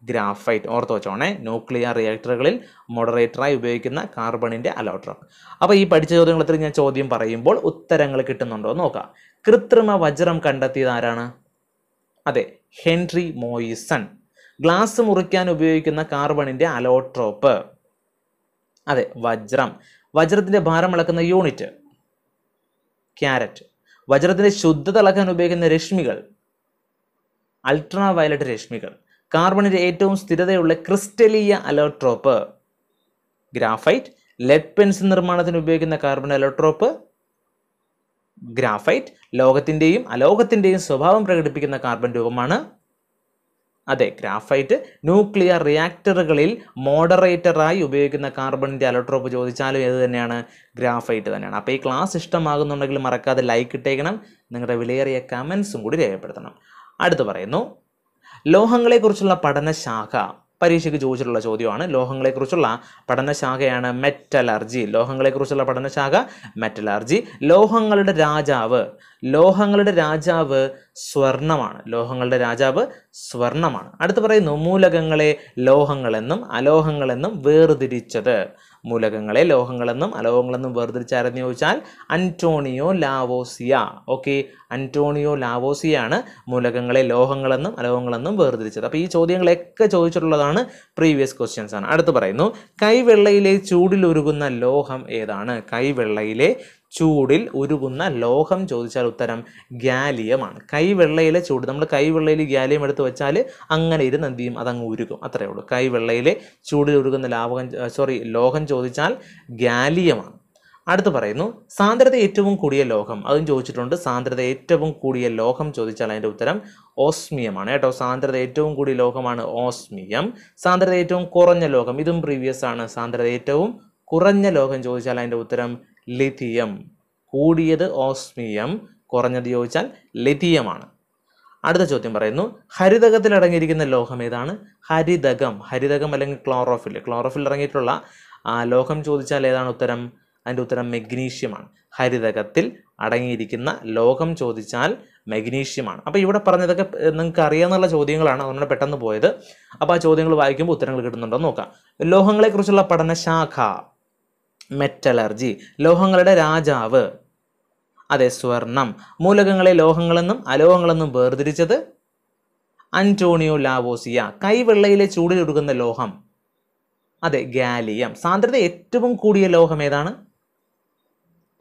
A: ഗ്രാഫൈറ്റ് ഓർത്ത് വെച്ചോണേ ന്യൂക്ലിയർ റിയാക്ടറുകളിൽ മോഡറേറ്ററായി ഉപയോഗിക്കുന്ന കാർബണിൻ്റെ അലോട്രോൺ അപ്പോൾ ഈ പഠിച്ച ചോദ്യങ്ങൾ ഞാൻ ചോദ്യം പറയുമ്പോൾ ഉത്തരങ്ങൾ കിട്ടുന്നുണ്ടോ എന്ന് നോക്കാം കൃത്രിമ വജ്രം കണ്ടെത്തിയത് ആരാണ് അതെ ഹെൻറി മോയിസൺ ഗ്ലാസ് മുറിക്കാൻ ഉപയോഗിക്കുന്ന കാർബണിൻ്റെ അലോട്രോപ്പ് അതെ വജ്രം വജ്രത്തിൻ്റെ ഭാരം അളക്കുന്ന യൂണിറ്റ് ക്യാരറ്റ് വജ്രത്തിൻ്റെ ശുദ്ധത അളക്കാൻ ഉപയോഗിക്കുന്ന രശ്മികൾ അൾട്രാ വയലറ്റ് രശ്മികൾ കാർബണിൻ്റെ ഏറ്റവും സ്ഥിരതയുള്ള ക്രിസ്റ്റലീയ അലോട്രോപ്പ് ഗ്രാഫൈറ്റ് ലെഡ് പെൻസിൽ നിർമ്മാണത്തിന് ഉപയോഗിക്കുന്ന കാർബൺ അലോട്രോപ്പ് ഗ്രാഫൈറ്റ് ലോകത്തിൻ്റെയും അലോകത്തിൻ്റെയും സ്വഭാവം പ്രകടിപ്പിക്കുന്ന കാർബൺ രൂപമാണ് അതെ ഗ്രാഫൈറ്റ് ന്യൂക്ലിയർ റിയാക്ടറുകളിൽ മോഡറേറ്ററായി ഉപയോഗിക്കുന്ന കാർബണിൻ്റെ അലോട്രോപ്പ് ചോദിച്ചാലും ഏത് തന്നെയാണ് ഗ്രാഫൈറ്റ് തന്നെയാണ് അപ്പോൾ ഈ ക്ലാസ് ഇഷ്ടമാകുന്നുണ്ടെങ്കിൽ മറക്കാതെ ലൈക്ക് ഇട്ടേക്കണം നിങ്ങളുടെ വിലയേറിയ കമൻസും കൂടി രേഖപ്പെടുത്തണം അടുത്ത് പറയുന്നു ലോഹങ്ങളെക്കുറിച്ചുള്ള പഠനശാഖ പരീക്ഷയ്ക്ക് ചോദിച്ചിട്ടുള്ള ചോദ്യമാണ് ലോഹങ്ങളെക്കുറിച്ചുള്ള പഠനശാഖയാണ് മെറ്റലർജി ലോഹങ്ങളെക്കുറിച്ചുള്ള പഠനശാഖ മെറ്റലർജി ലോഹങ്ങളുടെ രാജാവ് ലോഹങ്ങളുടെ രാജാവ് സ്വർണമാണ് ലോഹങ്ങളുടെ രാജാവ് സ്വർണമാണ് അടുത്ത് പറയുന്നു മൂലകങ്ങളെ ലോഹങ്ങളെന്നും അലോഹങ്ങളെന്നും വേർതിരിച്ചത് മൂലകങ്ങളെ ലോഹങ്ങളെന്നും അലോഹങ്ങളെന്നും വേർതിരിച്ചാരെന്ന് ചോദിച്ചാൽ Antonio Lavoisier okay Antonio Lavoisier ആണ് മൂലകങ്ങളെ ലോഹങ്ങളെന്നും അലോഹങ്ങളെന്നും വേർതിരിച്ചത് അപ്പോൾ ഈ ചോദ്യങ്ങളൊക്കെ ചോദിച്ചിട്ടുള്ളതാണ് പ്രീവിയസ് ക്വസ്റ്റ്യൻസ് ആണ് അടുത്ത് പറയുന്നു കൈവെള്ളയിലെ ചൂടിലൊരുകുന്ന ലോഹം ഏതാണ് കൈവെള്ളയിലെ ചൂടിൽ ഉരുകുന്ന ലോഹം ചോദിച്ചാൽ ഉത്തരം ഗാലിയമാണ് കൈവെള്ളയിലെ ചൂട് നമ്മൾ കൈവെള്ളയിൽ ഗാലിയം എടുത്ത് വെച്ചാൽ അങ്ങനെ ഇരുന്ന് എന്ത് ചെയ്യും അതങ്ങ് ഉരുകും അത്രയേ ഉള്ളൂ കൈവെള്ളയിലെ ചൂടിൽ ഉരുകുന്ന ലാവകം സോറി ലോഹം ചോദിച്ചാൽ ഗാലിയമാണ് അടുത്ത് പറയുന്നു സാന്ദ്രത ഏറ്റവും കൂടിയ ലോഹം അതും ചോദിച്ചിട്ടുണ്ട് സാന്ദ്രത ഏറ്റവും കൂടിയ ലോഹം ചോദിച്ചാൽ അതിൻ്റെ ഉത്തരം ഓസ്മിയമാണ് കേട്ടോ സാന്ദ്രത ഏറ്റവും കൂടിയ ലോഹമാണ് ഓസ്മിയം സാന്ദ്രത ഏറ്റവും കുറഞ്ഞ ലോഹം ഇതും പ്രീവിയസ് ആണ് സാന്ദ്രത ഏറ്റവും കുറഞ്ഞ ലോഹം ചോദിച്ചാൽ അതിൻ്റെ ഉത്തരം ലിഥിയം കൂടിയത് ഓസ്മിയം കുറഞ്ഞത് ചോദിച്ചാൽ ലിഥിയമാണ് അടുത്ത ചോദ്യം പറയുന്നു ഹരിതകത്തിൽ അടങ്ങിയിരിക്കുന്ന ലോഹം ഏതാണ് ഹരിതകം ഹരിതകം അല്ലെങ്കിൽ ക്ലോറോഫിൽ ക്ലോറോഫിൽ ആ ലോഹം ചോദിച്ചാൽ ഏതാണ് ഉത്തരം അതിൻ്റെ ഉത്തരം മെഗ്നീഷ്യമാണ് ഹരിതകത്തിൽ അടങ്ങിയിരിക്കുന്ന ലോഹം ചോദിച്ചാൽ മെഗ്നീഷ്യമാണ് അപ്പോൾ ഇവിടെ പറഞ്ഞതൊക്കെ നിങ്ങൾക്ക് അറിയാമെന്നുള്ള ചോദ്യങ്ങളാണ് അതുകൊണ്ട് പെട്ടെന്ന് പോയത് അപ്പോൾ ആ ചോദ്യങ്ങൾ വായിക്കുമ്പോൾ ഉത്തരങ്ങൾ കിട്ടുന്നുണ്ടോ നോക്കാം ലോഹങ്ങളെക്കുറിച്ചുള്ള പഠനശാഖ മെറ്റലർജി ലോഹങ്ങളുടെ രാജാവ് അതെ സ്വർണം മൂലകങ്ങളെ ലോഹങ്ങളെന്നും അലോഹങ്ങളെന്നും വേർതിരിച്ചത് അന്റോണിയോ ലാവോസിയ കൈവെള്ളയിലെ ചൂടിലൊടുക്കുന്ന ലോഹം അതെ ഗാലിയം സാന്ദ്രത ഏറ്റവും കൂടിയ ലോഹം ഏതാണ്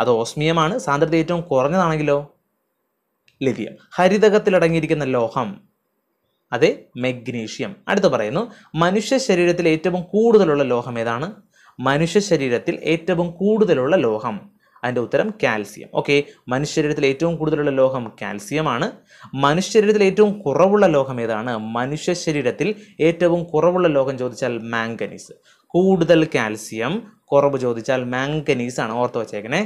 A: അത് ഓസ്മിയമാണ് സാന്ദ്രത ഏറ്റവും കുറഞ്ഞതാണെങ്കിലോ ലിഥിയം ഹരിതകത്തിലടങ്ങിയിരിക്കുന്ന അടങ്ങിയിരിക്കുന്ന ലോഹം അതെ മെഗ്നീഷ്യം അടുത്ത് പറയുന്നു മനുഷ്യ ശരീരത്തിൽ ഏറ്റവും കൂടുതലുള്ള ലോഹം ഏതാണ് മനുഷ്യ ശരീരത്തിൽ ഏറ്റവും കൂടുതലുള്ള ലോഹം അതിൻ്റെ ഉത്തരം കാൽസ്യം ഓക്കെ മനുഷ്യരീരത്തിൽ ഏറ്റവും കൂടുതലുള്ള ലോഹം കാൽസ്യമാണ് മനുഷ്യരീരത്തിൽ ഏറ്റവും കുറവുള്ള ലോഹം ഏതാണ് മനുഷ്യ ശരീരത്തിൽ ഏറ്റവും കുറവുള്ള ലോഹം ചോദിച്ചാൽ മാംഗനീസ് കൂടുതൽ കാൽസ്യം കുറവ് ചോദിച്ചാൽ മാംഗനീസ് ആണ് ഓർത്ത് വച്ചേക്കണേ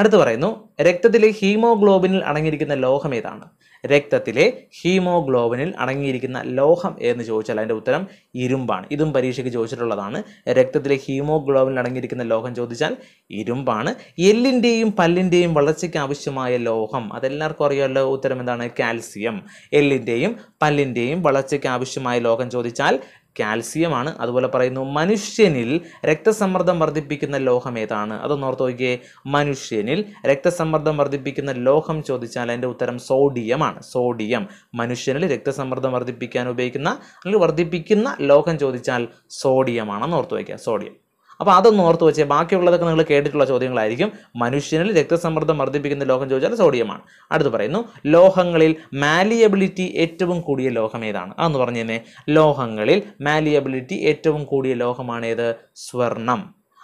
A: അടുത്ത് പറയുന്നു രക്തത്തിലെ ഹീമോഗ്ലോബിനിൽ അടങ്ങിയിരിക്കുന്ന ലോഹം ഏതാണ് രക്തത്തിലെ ഹീമോഗ്ലോബിനിൽ അടങ്ങിയിരിക്കുന്ന ലോഹം എന്ന് ചോദിച്ചാൽ അതിൻ്റെ ഉത്തരം ഇരുമ്പാണ് ഇതും പരീക്ഷയ്ക്ക് ചോദിച്ചിട്ടുള്ളതാണ് രക്തത്തിലെ ഹീമോഗ്ലോബിനിൽ അടങ്ങിയിരിക്കുന്ന ലോഹം ചോദിച്ചാൽ ഇരുമ്പാണ് എല്ലിൻ്റെയും പല്ലിൻ്റെയും വളർച്ചയ്ക്ക് ആവശ്യമായ ലോഹം അതെല്ലാവർക്കും അറിയാമല്ലോ ഉത്തരം എന്താണ് കാൽസ്യം എല്ലിൻ്റെയും പല്ലിൻ്റെയും വളർച്ചയ്ക്ക് ആവശ്യമായ ലോഹം ചോദിച്ചാൽ കാൽസ്യമാണ് അതുപോലെ പറയുന്നു മനുഷ്യനിൽ രക്തസമ്മർദ്ദം വർദ്ധിപ്പിക്കുന്ന ലോഹം ഏതാണ് അതൊന്ന് ഓർത്ത് നോക്കിയേ മനുഷ്യനിൽ രക്തസമ്മർദ്ദം വർദ്ധിപ്പിക്കുന്ന ലോഹം ചോദിച്ചാൽ അതിൻ്റെ ഉത്തരം സോഡിയമാണ് സോഡിയം മനുഷ്യനിൽ രക്തസമ്മർദ്ദം വർദ്ധിപ്പിക്കാൻ ഉപയോഗിക്കുന്ന അല്ലെങ്കിൽ വർദ്ധിപ്പിക്കുന്ന ലോഹം ചോദിച്ചാൽ സോഡിയമാണെന്ന് ഓർത്ത് വയ്ക്കുക സോഡിയം അപ്പോൾ അതൊന്ന് ഓർത്ത് വെച്ചേ ബാക്കിയുള്ളതൊക്കെ നിങ്ങൾ കേട്ടിട്ടുള്ള ചോദ്യങ്ങളായിരിക്കും മനുഷ്യനിൽ രക്തസമ്മർദ്ദം വർദ്ധിപ്പിക്കുന്ന ലോഹം ചോദിച്ചാൽ സോഡിയമാണ് അടുത്ത് പറയുന്നു ലോഹങ്ങളിൽ മാലിയബിലിറ്റി ഏറ്റവും കൂടിയ ലോഹം ഏതാണ് അതെന്ന് പറഞ്ഞു തന്നെ ലോഹങ്ങളിൽ മാലിയബിലിറ്റി ഏറ്റവും കൂടിയ ലോഹമാണേത് സ്വർണം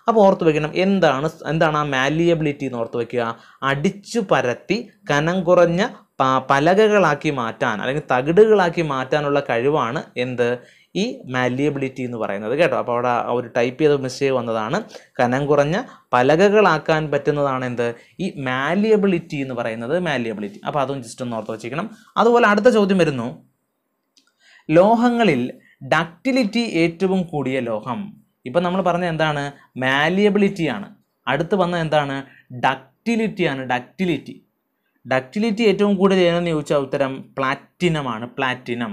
A: അപ്പോൾ ഓർത്ത് വെക്കണം എന്താണ് എന്താണ് ആ മാലിയബിലിറ്റി എന്ന് ഓർത്ത് വെക്കുക അടിച്ചു പരത്തി കനം കുറഞ്ഞ പലകകളാക്കി മാറ്റാൻ അല്ലെങ്കിൽ തകിടുകളാക്കി മാറ്റാനുള്ള കഴിവാണ് എന്ത് ഈ മാലിയബിലിറ്റി എന്ന് പറയുന്നത് കേട്ടോ അപ്പോൾ അവിടെ ഒരു ടൈപ്പ് ചെയ്ത മിസ്റ്റേക്ക് വന്നതാണ് കനം കുറഞ്ഞ പലകകളാക്കാൻ പറ്റുന്നതാണ് എന്ത് ഈ മാലിയബിലിറ്റി എന്ന് പറയുന്നത് മാലിയബിലിറ്റി അപ്പോൾ അതും ജസ്റ്റ് ഒന്ന് ഓർത്ത് വെച്ചിരിക്കണം അതുപോലെ അടുത്ത ചോദ്യം വരുന്നു ലോഹങ്ങളിൽ ഡക്റ്റിലിറ്റി ഏറ്റവും കൂടിയ ലോഹം ഇപ്പം നമ്മൾ പറഞ്ഞ എന്താണ് മാലിയബിലിറ്റിയാണ് അടുത്ത് വന്ന എന്താണ് ഡക്റ്റിലിറ്റിയാണ് ഡക്റ്റിലിറ്റി ഡക്റ്റിലിറ്റി ഏറ്റവും കൂടുതൽ ഏതെന്ന് ചോദിച്ചാൽ ഉത്തരം പ്ലാറ്റിനമാണ് പ്ലാറ്റിനം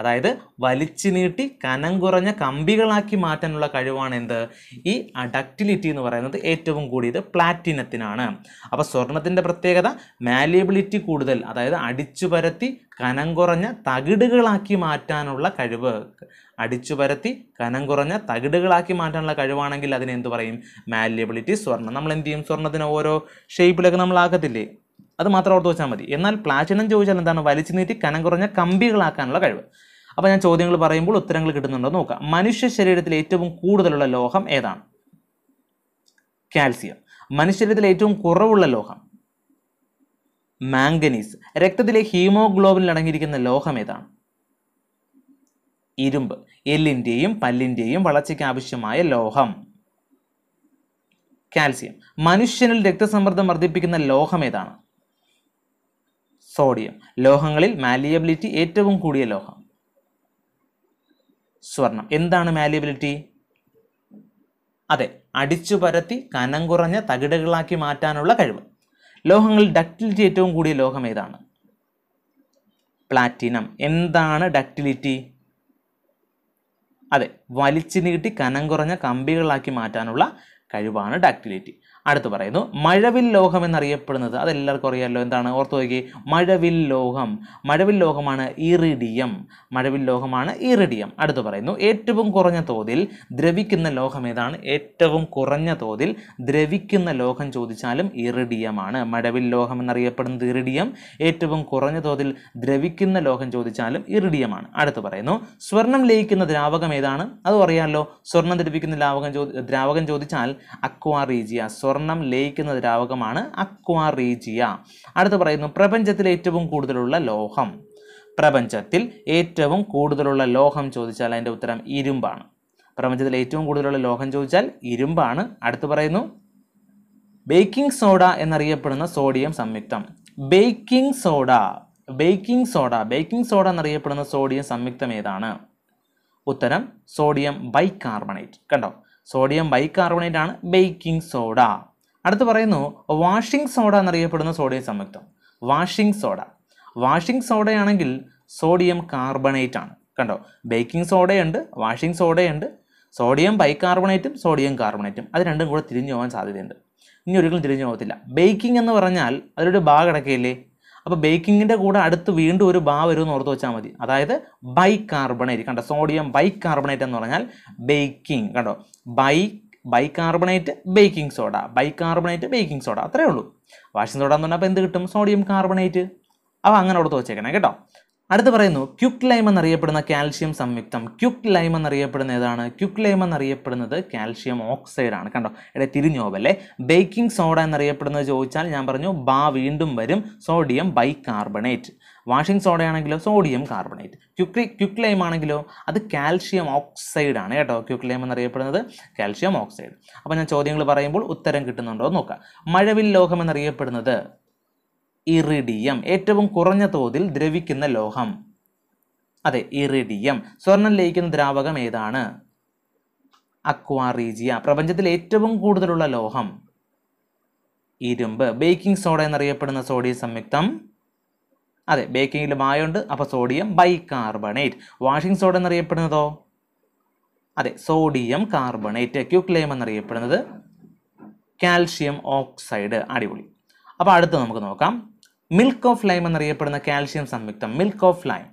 A: അതായത് വലിച്ചു നീട്ടി കനം കുറഞ്ഞ കമ്പികളാക്കി മാറ്റാനുള്ള കഴിവാണ് എന്ത് ഈ ഡക്റ്റിലിറ്റി എന്ന് പറയുന്നത് ഏറ്റവും കൂടിയത് പ്ലാറ്റിനത്തിനാണ് അപ്പോൾ സ്വർണത്തിൻ്റെ പ്രത്യേകത മാലിയബിലിറ്റി കൂടുതൽ അതായത് അടിച്ചു പരത്തി കനം കുറഞ്ഞ തകിടുകളാക്കി മാറ്റാനുള്ള കഴിവ് അടിച്ചു പരത്തി കനം കുറഞ്ഞ തകിടുകളാക്കി മാറ്റാനുള്ള കഴിവാണെങ്കിൽ അതിനെ എന്ത് പറയും മാലിയബിലിറ്റി സ്വർണ്ണം നമ്മൾ എന്ത് ചെയ്യും സ്വർണത്തിന് ഓരോ ഷേപ്പിലൊക്കെ ആക്കത്തില്ലേ അത് മാത്രം ഓർത്ത് വെച്ചാൽ മതി എന്നാൽ പ്ലാറ്റിനം ചോദിച്ചാൽ എന്താണ് വലിച്ചു നീട്ടി കനം കുറഞ്ഞ കമ്പികളാക്കാനുള്ള കഴിവ് അപ്പോൾ ഞാൻ ചോദ്യങ്ങൾ പറയുമ്പോൾ ഉത്തരങ്ങൾ കിട്ടുന്നുണ്ടോ നോക്കാം മനുഷ്യ ശരീരത്തിൽ ഏറ്റവും കൂടുതലുള്ള ലോഹം ഏതാണ് കാൽസ്യം മനുഷ്യരീരത്തിൽ ഏറ്റവും കുറവുള്ള ലോഹം മാംഗനീസ് രക്തത്തിലെ ഹീമോഗ്ലോബിനിൽ അടങ്ങിയിരിക്കുന്ന ലോഹം ഏതാണ് ഇരുമ്പ് എല്ലിൻ്റെയും പല്ലിൻ്റെയും വളർച്ചയ്ക്ക് ആവശ്യമായ ലോഹം കാൽസ്യം മനുഷ്യനിൽ രക്തസമ്മർദ്ദം വർദ്ധിപ്പിക്കുന്ന ലോഹം ഏതാണ് സോഡിയം ലോഹങ്ങളിൽ മാലിയബിലിറ്റി ഏറ്റവും കൂടിയ ലോഹം സ്വർണം എന്താണ് മാലിയബിലിറ്റി അതെ അടിച്ചു പരത്തി കനം കുറഞ്ഞ തകിടുകളാക്കി മാറ്റാനുള്ള കഴിവ് ലോഹങ്ങളിൽ ഡക്റ്റിലിറ്റി ഏറ്റവും കൂടിയ ലോഹം ഏതാണ് പ്ലാറ്റിനം എന്താണ് ഡക്റ്റിലിറ്റി അതെ വലിച്ചു നീട്ടി കനം കുറഞ്ഞ കമ്പികളാക്കി മാറ്റാനുള്ള കഴിവാണ് ഡാക്ടിലിറ്റി അടുത്ത് പറയുന്നു മഴവിൽ ലോഹം എന്നറിയപ്പെടുന്നത് അതെല്ലാവർക്കും അറിയാമല്ലോ എന്താണ് ഓർത്തു നോക്കി മഴവിൽ ലോഹം മഴവിൽ ലോഹമാണ് ഇറിഡിയം മഴവിൽ ലോഹമാണ് ഇറിഡിയം അടുത്ത് പറയുന്നു ഏറ്റവും കുറഞ്ഞ തോതിൽ ദ്രവിക്കുന്ന ലോഹം ഏതാണ് ഏറ്റവും കുറഞ്ഞ തോതിൽ ദ്രവിക്കുന്ന ലോഹം ചോദിച്ചാലും ഇറിഡിയമാണ് മഴവിൽ ലോഹം എന്നറിയപ്പെടുന്നത് ഇറിഡിയം ഏറ്റവും കുറഞ്ഞ തോതിൽ ദ്രവിക്കുന്ന ലോഹം ചോദിച്ചാലും ഇറിഡിയമാണ് അടുത്ത് പറയുന്നു സ്വർണം ലയിക്കുന്ന ദ്രാവകം ഏതാണ് അതും അറിയാമല്ലോ സ്വർണം ദ്രവിക്കുന്ന ദ്രാവകം ദ്രാവകം ചോദിച്ചാൽ അക്വാറീജിയ സ്വർണം ലയിക്കുന്ന ദ്രാവകമാണ് അക്വാറീജിയ അടുത്ത് പറയുന്നു പ്രപഞ്ചത്തിൽ ഏറ്റവും കൂടുതലുള്ള ലോഹം പ്രപഞ്ചത്തിൽ ഏറ്റവും കൂടുതലുള്ള ലോഹം ചോദിച്ചാൽ അതിൻ്റെ ഉത്തരം ഇരുമ്പാണ് പ്രപഞ്ചത്തിൽ ഏറ്റവും കൂടുതലുള്ള ലോഹം ചോദിച്ചാൽ ഇരുമ്പാണ് അടുത്ത് പറയുന്നു ബേക്കിംഗ് സോഡ എന്നറിയപ്പെടുന്ന സോഡിയം സംയുക്തം baking soda baking soda baking soda എന്നറിയപ്പെടുന്ന സോഡിയം സംയുക്തം ഏതാണ് ഉത്തരം സോഡിയം ബൈകാർബണേറ്റ് കണ്ടോ സോഡിയം ബൈകാർബണേറ്റ് ആണ് ബേക്കിംഗ് സോഡ അടുത്ത് പറയുന്നു വാഷിംഗ് സോഡ എന്നറിയപ്പെടുന്ന സോഡിയം സംയുക്തം വാഷിംഗ് സോഡ വാഷിംഗ് സോഡയാണെങ്കിൽ സോഡിയം കാർബണേറ്റ് ആണ് കണ്ടോ ബേക്കിംഗ് സോഡയുണ്ട് വാഷിംഗ് സോഡയുണ്ട് സോഡിയം ബൈകാർബണേറ്റും സോഡിയം കാർബണേറ്റും അത് രണ്ടും കൂടെ തിരിഞ്ഞു പോകാൻ സാധ്യതയുണ്ട് ഇനി ഒരിക്കലും തിരിഞ്ഞു പോകത്തില്ല ബേക്കിംഗ് എന്ന് പറഞ്ഞാൽ അതിലൊരു ബാ കിടക്കയില്ലേ അപ്പോൾ ബേക്കിങ്ങിൻ്റെ കൂടെ അടുത്ത് വീണ്ടും ഒരു ബാ വരുമെന്ന് ഓർത്ത് വെച്ചാൽ മതി അതായത് ബൈകാർബണേറ്റ് കണ്ടോ സോഡിയം ബൈകാർബണേറ്റ് എന്ന് പറഞ്ഞാൽ ബേക്കിംഗ് കണ്ടോ bi bicarbonate baking soda bicarbonate baking soda അത്രേ ഉള്ളൂ വാഷിംഗ് സോഡ എന്ന് പറഞ്ഞാൽ അപ്പോൾ എന്ത് കിട്ടും സോഡിയം കാർബണേറ്റ് അപ്പോൾ അങ്ങനെ ഓർത്ത് വെച്ചേക്കണേ കേട്ടോ അടുത്ത് പറയുന്നു ക്യുക് ലൈം എന്നറിയപ്പെടുന്ന കാൽഷ്യം സംയുക്തം ക്യുക് ലൈം എന്നറിയപ്പെടുന്ന ഏതാണ് ക്യുക് ലൈം എന്നറിയപ്പെടുന്നത് കാൽഷ്യം ഓക്സൈഡ് ആണ് കണ്ടോ ഇവിടെ തിരിഞ്ഞോവല്ലേ ബേക്കിംഗ് സോഡ എന്നറിയപ്പെടുന്നത് ചോദിച്ചാൽ ഞാൻ പറഞ്ഞു ബാ വീണ്ടും വരും സോഡിയം ബൈകാർബണേറ്റ് വാഷിംഗ് സോഡയാണെങ്കിലോ സോഡിയം കാർബണേറ്റ് ക്യുക്രി ക്യുക്ലൈം ലൈം ആണെങ്കിലോ അത് കാൽഷ്യം ഓക്സൈഡ് ആണ് കേട്ടോ ക്യുക്ലൈം ലൈം എന്നറിയപ്പെടുന്നത് കാൽഷ്യം ഓക്സൈഡ് അപ്പോൾ ഞാൻ ചോദ്യങ്ങൾ പറയുമ്പോൾ ഉത്തരം കിട്ടുന്നുണ്ടോ എന്ന് നോക്കാം മഴവിൽ ലോഹം എന്നറിയപ്പെടുന്നത് ഇറിഡിയം ഏറ്റവും കുറഞ്ഞ തോതിൽ ദ്രവിക്കുന്ന ലോഹം അതെ ഇറിഡിയം സ്വർണം ലയിക്കുന്ന ദ്രാവകം ഏതാണ് അക്വാറീജിയ പ്രപഞ്ചത്തിൽ ഏറ്റവും കൂടുതലുള്ള ലോഹം ഇരുമ്പ് ബേക്കിംഗ് സോഡ എന്നറിയപ്പെടുന്ന സോഡിയം സംയുക്തം അതെ ബേക്കിങ്ങിൽ മായമുണ്ട് അപ്പോൾ സോഡിയം ബൈകാർബണേറ്റ് വാഷിംഗ് സോഡ എന്നറിയപ്പെടുന്നതോ അതെ സോഡിയം കാർബണേറ്റ് ക്യുക്ലേം എന്നറിയപ്പെടുന്നത് കാൽഷ്യം ഓക്സൈഡ് അടിപൊളി അപ്പോൾ അടുത്ത് നമുക്ക് നോക്കാം മിൽക്ക് ഓഫ് ലൈം എന്നറിയപ്പെടുന്ന കാൽഷ്യം സംയുക്തം milk of lime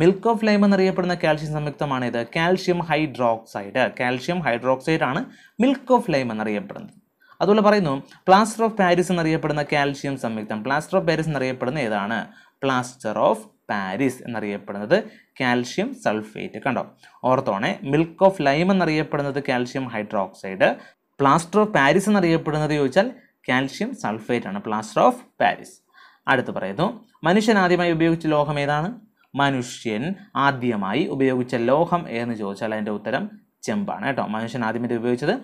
A: milk of lime എന്നറിയപ്പെടുന്ന കാൽഷ്യം സംയുക്തമാണ് ഇത് കാൽഷ്യം ഹൈഡ്രോക്സൈഡ് കാൽഷ്യം ഹൈഡ്രോക്സൈഡ് ആണ് മിൽക്ക് ഓഫ് ലൈം എന്നറിയപ്പെടുന്നത് അതുപോലെ പറയുന്നു പ്ലാസ്റ്റർ ഓഫ് പാരീസ് എന്നറിയപ്പെടുന്ന കാൽഷ്യം സംയുക്തം പ്ലാസ്റ്റർ ഓഫ് പാരീസ് എന്നറിയപ്പെടുന്ന ഏതാണ് പ്ലാസ്റ്റർ ഓഫ് പാരീസ് എന്നറിയപ്പെടുന്നത് കാൽഷ്യം സൾഫേറ്റ് കണ്ടോ ഓർത്തോണെ മിൽക്ക് ഓഫ് ലൈം എന്നറിയപ്പെടുന്നത് calcium hydroxide plaster of Paris എന്നറിയപ്പെടുന്നത് ചോദിച്ചാൽ കാൽഷ്യം സൾഫേറ്റ് ആണ് പ്ലാസ്റ്റർ ഓഫ് പാരീസ് അടുത്ത് പറയുന്നു മനുഷ്യൻ ആദ്യമായി ഉപയോഗിച്ച ലോഹം ഏതാണ് മനുഷ്യൻ ആദ്യമായി ഉപയോഗിച്ച ലോഹം ഏതെന്ന് ചോദിച്ചാൽ അതിൻ്റെ ഉത്തരം ചെമ്പാണ് കേട്ടോ മനുഷ്യൻ ആദ്യമായി ഉപയോഗിച്ചത്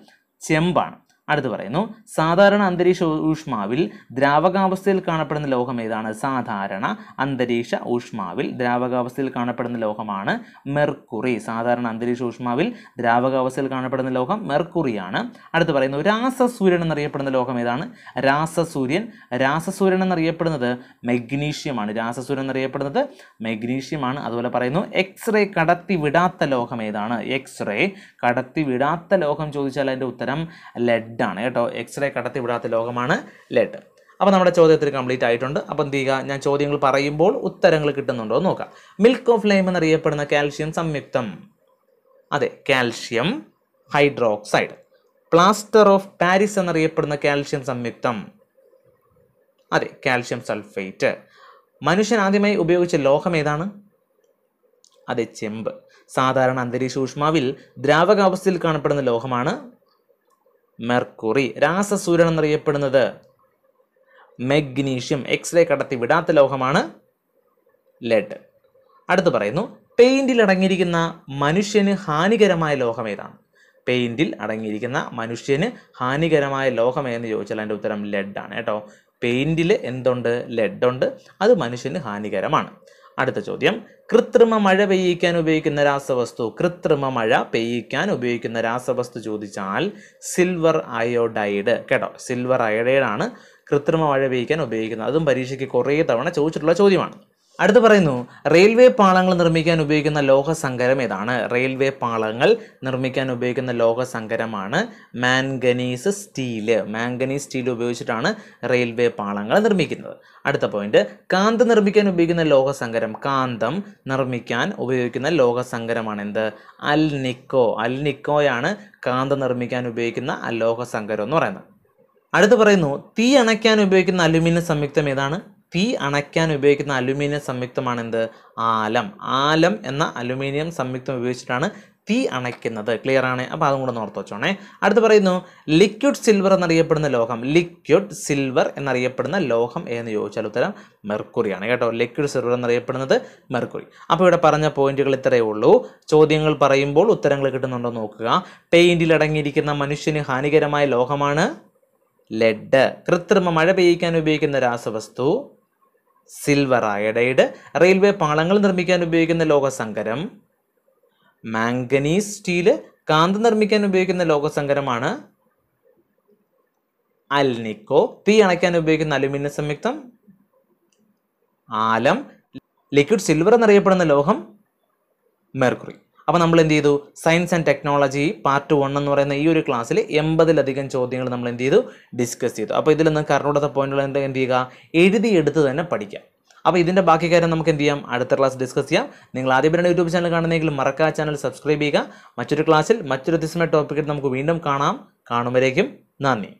A: ചെമ്പാണ് അടുത്ത് പറയുന്നു സാധാരണ അന്തരീക്ഷ ഊഷ്മാവിൽ ദ്രാവകാവസ്ഥയിൽ കാണപ്പെടുന്ന ലോഹം ഏതാണ് സാധാരണ അന്തരീക്ഷ ഊഷ്മാവിൽ ദ്രാവകാവസ്ഥയിൽ കാണപ്പെടുന്ന ലോഹമാണ് മെർക്കുറി സാധാരണ അന്തരീക്ഷ ഊഷ്മാവിൽ ദ്രാവകാവസ്ഥയിൽ കാണപ്പെടുന്ന ലോഹം മെർക്കുറിയാണ് അടുത്ത് പറയുന്നു രാസസൂര്യൻ എന്നറിയപ്പെടുന്ന ലോഹം ഏതാണ് രാസസൂര്യൻ രാസസൂര്യൻ എന്നറിയപ്പെടുന്നത് മെഗ്നീഷ്യമാണ് രാസസൂര്യൻ എന്നറിയപ്പെടുന്നത് മെഗ്നീഷ്യമാണ് അതുപോലെ പറയുന്നു എക്സ്റേ കടത്തി വിടാത്ത ലോഹം ഏതാണ് എക്സ്റേ കടത്തി വിടാത്ത ലോഹം ചോദിച്ചാൽ അതിൻ്റെ ഉത്തരം ലെഡ് ലെഡാണ് കേട്ടോ എക്സ്റേ കടത്തിവിടാത്ത ലോകമാണ് ലെഡ് അപ്പോൾ നമ്മുടെ ചോദ്യത്തിൽ കംപ്ലീറ്റ് ആയിട്ടുണ്ട് അപ്പം എന്ത് ഞാൻ ചോദ്യങ്ങൾ പറയുമ്പോൾ ഉത്തരങ്ങൾ കിട്ടുന്നുണ്ടോ എന്ന് നോക്കാം മിൽക്ക് ഓഫ് ലൈം എന്നറിയപ്പെടുന്ന കാൽഷ്യം സംയുക്തം അതെ calcium hydroxide plaster of Paris എന്നറിയപ്പെടുന്ന കാൽഷ്യം സംയുക്തം അതെ കാൽഷ്യം സൾഫേറ്റ് മനുഷ്യൻ ആദ്യമായി ഉപയോഗിച്ച ലോഹം ഏതാണ് അതെ ചെമ്പ് സാധാരണ അന്തരീക്ഷ ഊഷ്മാവിൽ ദ്രാവകാവസ്ഥയിൽ കാണപ്പെടുന്ന ലോഹമാണ് മെർക്കുറി രാസസൂര്യൻ എന്നറിയപ്പെടുന്നത് മെഗ്നീഷ്യം എക്സ്റേ കടത്തി വിടാത്ത ലോഹമാണ് ലെഡ് അടുത്ത് പറയുന്നു പെയിൻറ്റിൽ അടങ്ങിയിരിക്കുന്ന മനുഷ്യന് ഹാനികരമായ ലോഹം ഏതാണ് പെയിൻറ്റിൽ അടങ്ങിയിരിക്കുന്ന മനുഷ്യന് ഹാനികരമായ ലോഹം ഏതെന്ന് ചോദിച്ചാൽ അതിൻ്റെ ഉത്തരം ലെഡാണ് കേട്ടോ പെയിൻറ്റിൽ എന്തുണ്ട് ലെഡുണ്ട് അത് മനുഷ്യന് ഹാനികരമാണ് അടുത്ത ചോദ്യം കൃത്രിമ മഴ പെയ്യിക്കാൻ ഉപയോഗിക്കുന്ന രാസവസ്തു കൃത്രിമ മഴ പെയ്യിക്കാൻ ഉപയോഗിക്കുന്ന രാസവസ്തു ചോദിച്ചാൽ സിൽവർ അയോഡൈഡ് കേട്ടോ സിൽവർ അയോഡൈഡ് ആണ് കൃത്രിമ മഴ പെയ്യിക്കാൻ ഉപയോഗിക്കുന്നത് അതും പരീക്ഷയ്ക്ക് കുറേ തവണ ചോദിച്ചിട്ടുള്ള ചോദ്യമാണ് അടുത്ത് പറയുന്നു റെയിൽവേ പാളങ്ങൾ നിർമ്മിക്കാൻ ഉപയോഗിക്കുന്ന ലോഹസങ്കരം ഏതാണ് റെയിൽവേ പാളങ്ങൾ നിർമ്മിക്കാൻ ഉപയോഗിക്കുന്ന ലോഹസങ്കരമാണ് മാൻഗനീസ് സ്റ്റീല് മാംഗനീസ് സ്റ്റീൽ ഉപയോഗിച്ചിട്ടാണ് റെയിൽവേ പാളങ്ങൾ നിർമ്മിക്കുന്നത് അടുത്ത പോയിന്റ് കാന്തം നിർമ്മിക്കാൻ ഉപയോഗിക്കുന്ന ലോഹസങ്കരം കാന്തം നിർമ്മിക്കാൻ ഉപയോഗിക്കുന്ന ലോഹസങ്കരമാണ് എന്ത് അൽനിക്കോ അൽനിക്കോയാണ് കാന്തം നിർമ്മിക്കാൻ ഉപയോഗിക്കുന്ന അലോഹസങ്കരം എന്ന് പറയുന്നത് അടുത്ത് പറയുന്നു തീ അണയ്ക്കാൻ ഉപയോഗിക്കുന്ന അലുമിനിയം സംയുക്തം ഏതാണ് തീ അണയ്ക്കാൻ ഉപയോഗിക്കുന്ന അലുമിനിയം സംയുക്തമാണ് എന്ത് ആലം ആലം എന്ന അലുമിനിയം സംയുക്തം ഉപയോഗിച്ചിട്ടാണ് തീ അണയ്ക്കുന്നത് ക്ലിയർ ആണ് അപ്പോൾ അതും കൂടെ ഓർത്ത് വെച്ചോണേ അടുത്ത് പറയുന്നു ലിക്വിഡ് സിൽവർ എന്നറിയപ്പെടുന്ന ലോഹം ലിക്വിഡ് സിൽവർ എന്നറിയപ്പെടുന്ന ലോഹം എന്ന് ചോദിച്ചാൽ ഉത്തരം മെർക്കുറിയാണ് കേട്ടോ ലിക്വിഡ് സിൽവർ എന്നറിയപ്പെടുന്നത് മെർക്കുറി അപ്പോൾ ഇവിടെ പറഞ്ഞ പോയിന്റുകൾ ഇത്രയേ ഉള്ളൂ ചോദ്യങ്ങൾ പറയുമ്പോൾ ഉത്തരങ്ങൾ കിട്ടുന്നുണ്ടോ നോക്കുക പെയിന്റിൽ അടങ്ങിയിരിക്കുന്ന മനുഷ്യന് ഹാനികരമായ ലോഹമാണ് ലെഡ് കൃത്രിമ മഴ പെയ്യിക്കാൻ ഉപയോഗിക്കുന്ന രാസവസ്തു സിൽവർ അയഡൈഡ് റെയിൽവേ പാളങ്ങൾ നിർമ്മിക്കാൻ ഉപയോഗിക്കുന്ന ലോഹസങ്കരം മാംഗനീസ് സ്റ്റീല് കാന്ത് നിർമ്മിക്കാൻ ഉപയോഗിക്കുന്ന ലോഹസങ്കരമാണ് അൽനിക്കോ തീ അണയ്ക്കാൻ ഉപയോഗിക്കുന്ന അലുമിനിയം സംയുക്തം ആലം ലിക്വിഡ് സിൽവർ എന്നറിയപ്പെടുന്ന ലോഹം മെർക്കുറി അപ്പോൾ നമ്മൾ എന്ത് ചെയ്തു science and technology part one എന്ന് പറയുന്ന ഈ ഒരു ക്ലാസ്സിൽ എൺപതിലധികം ചോദ്യങ്ങൾ നമ്മൾ എന്ത് ചെയ്തു ഡിസ്കസ് ചെയ്തു അപ്പോൾ ഇതിൽ നിന്ന് കർണോടത്തെ പോയിന്റുകൾ എന്ത് എന്ത് ചെയ്യുക എഴുതിയെടുത്ത് തന്നെ പഠിക്കാം അപ്പോൾ ഇതിൻ്റെ ബാക്കി കാര്യം നമുക്ക് എന്ത് ചെയ്യാം അടുത്ത ക്ലാസ് ഡിസ്കസ് ചെയ്യാം നിങ്ങൾ ആദ്യം പറഞ്ഞ യൂട്യൂബ് ചാനൽ കാണുന്നെങ്കിൽ മറക്കാ ചാനൽ സബ്സ്ക്രൈബ് ചെയ്യുക മറ്റൊരു ക്ലാസ്സിൽ മറ്റൊരു ദിവസമായ ടോപ്പിക്കിൽ നമുക്ക് വീണ്ടും കാണാം കാണുമ്പോഴേക്കും നന്ദി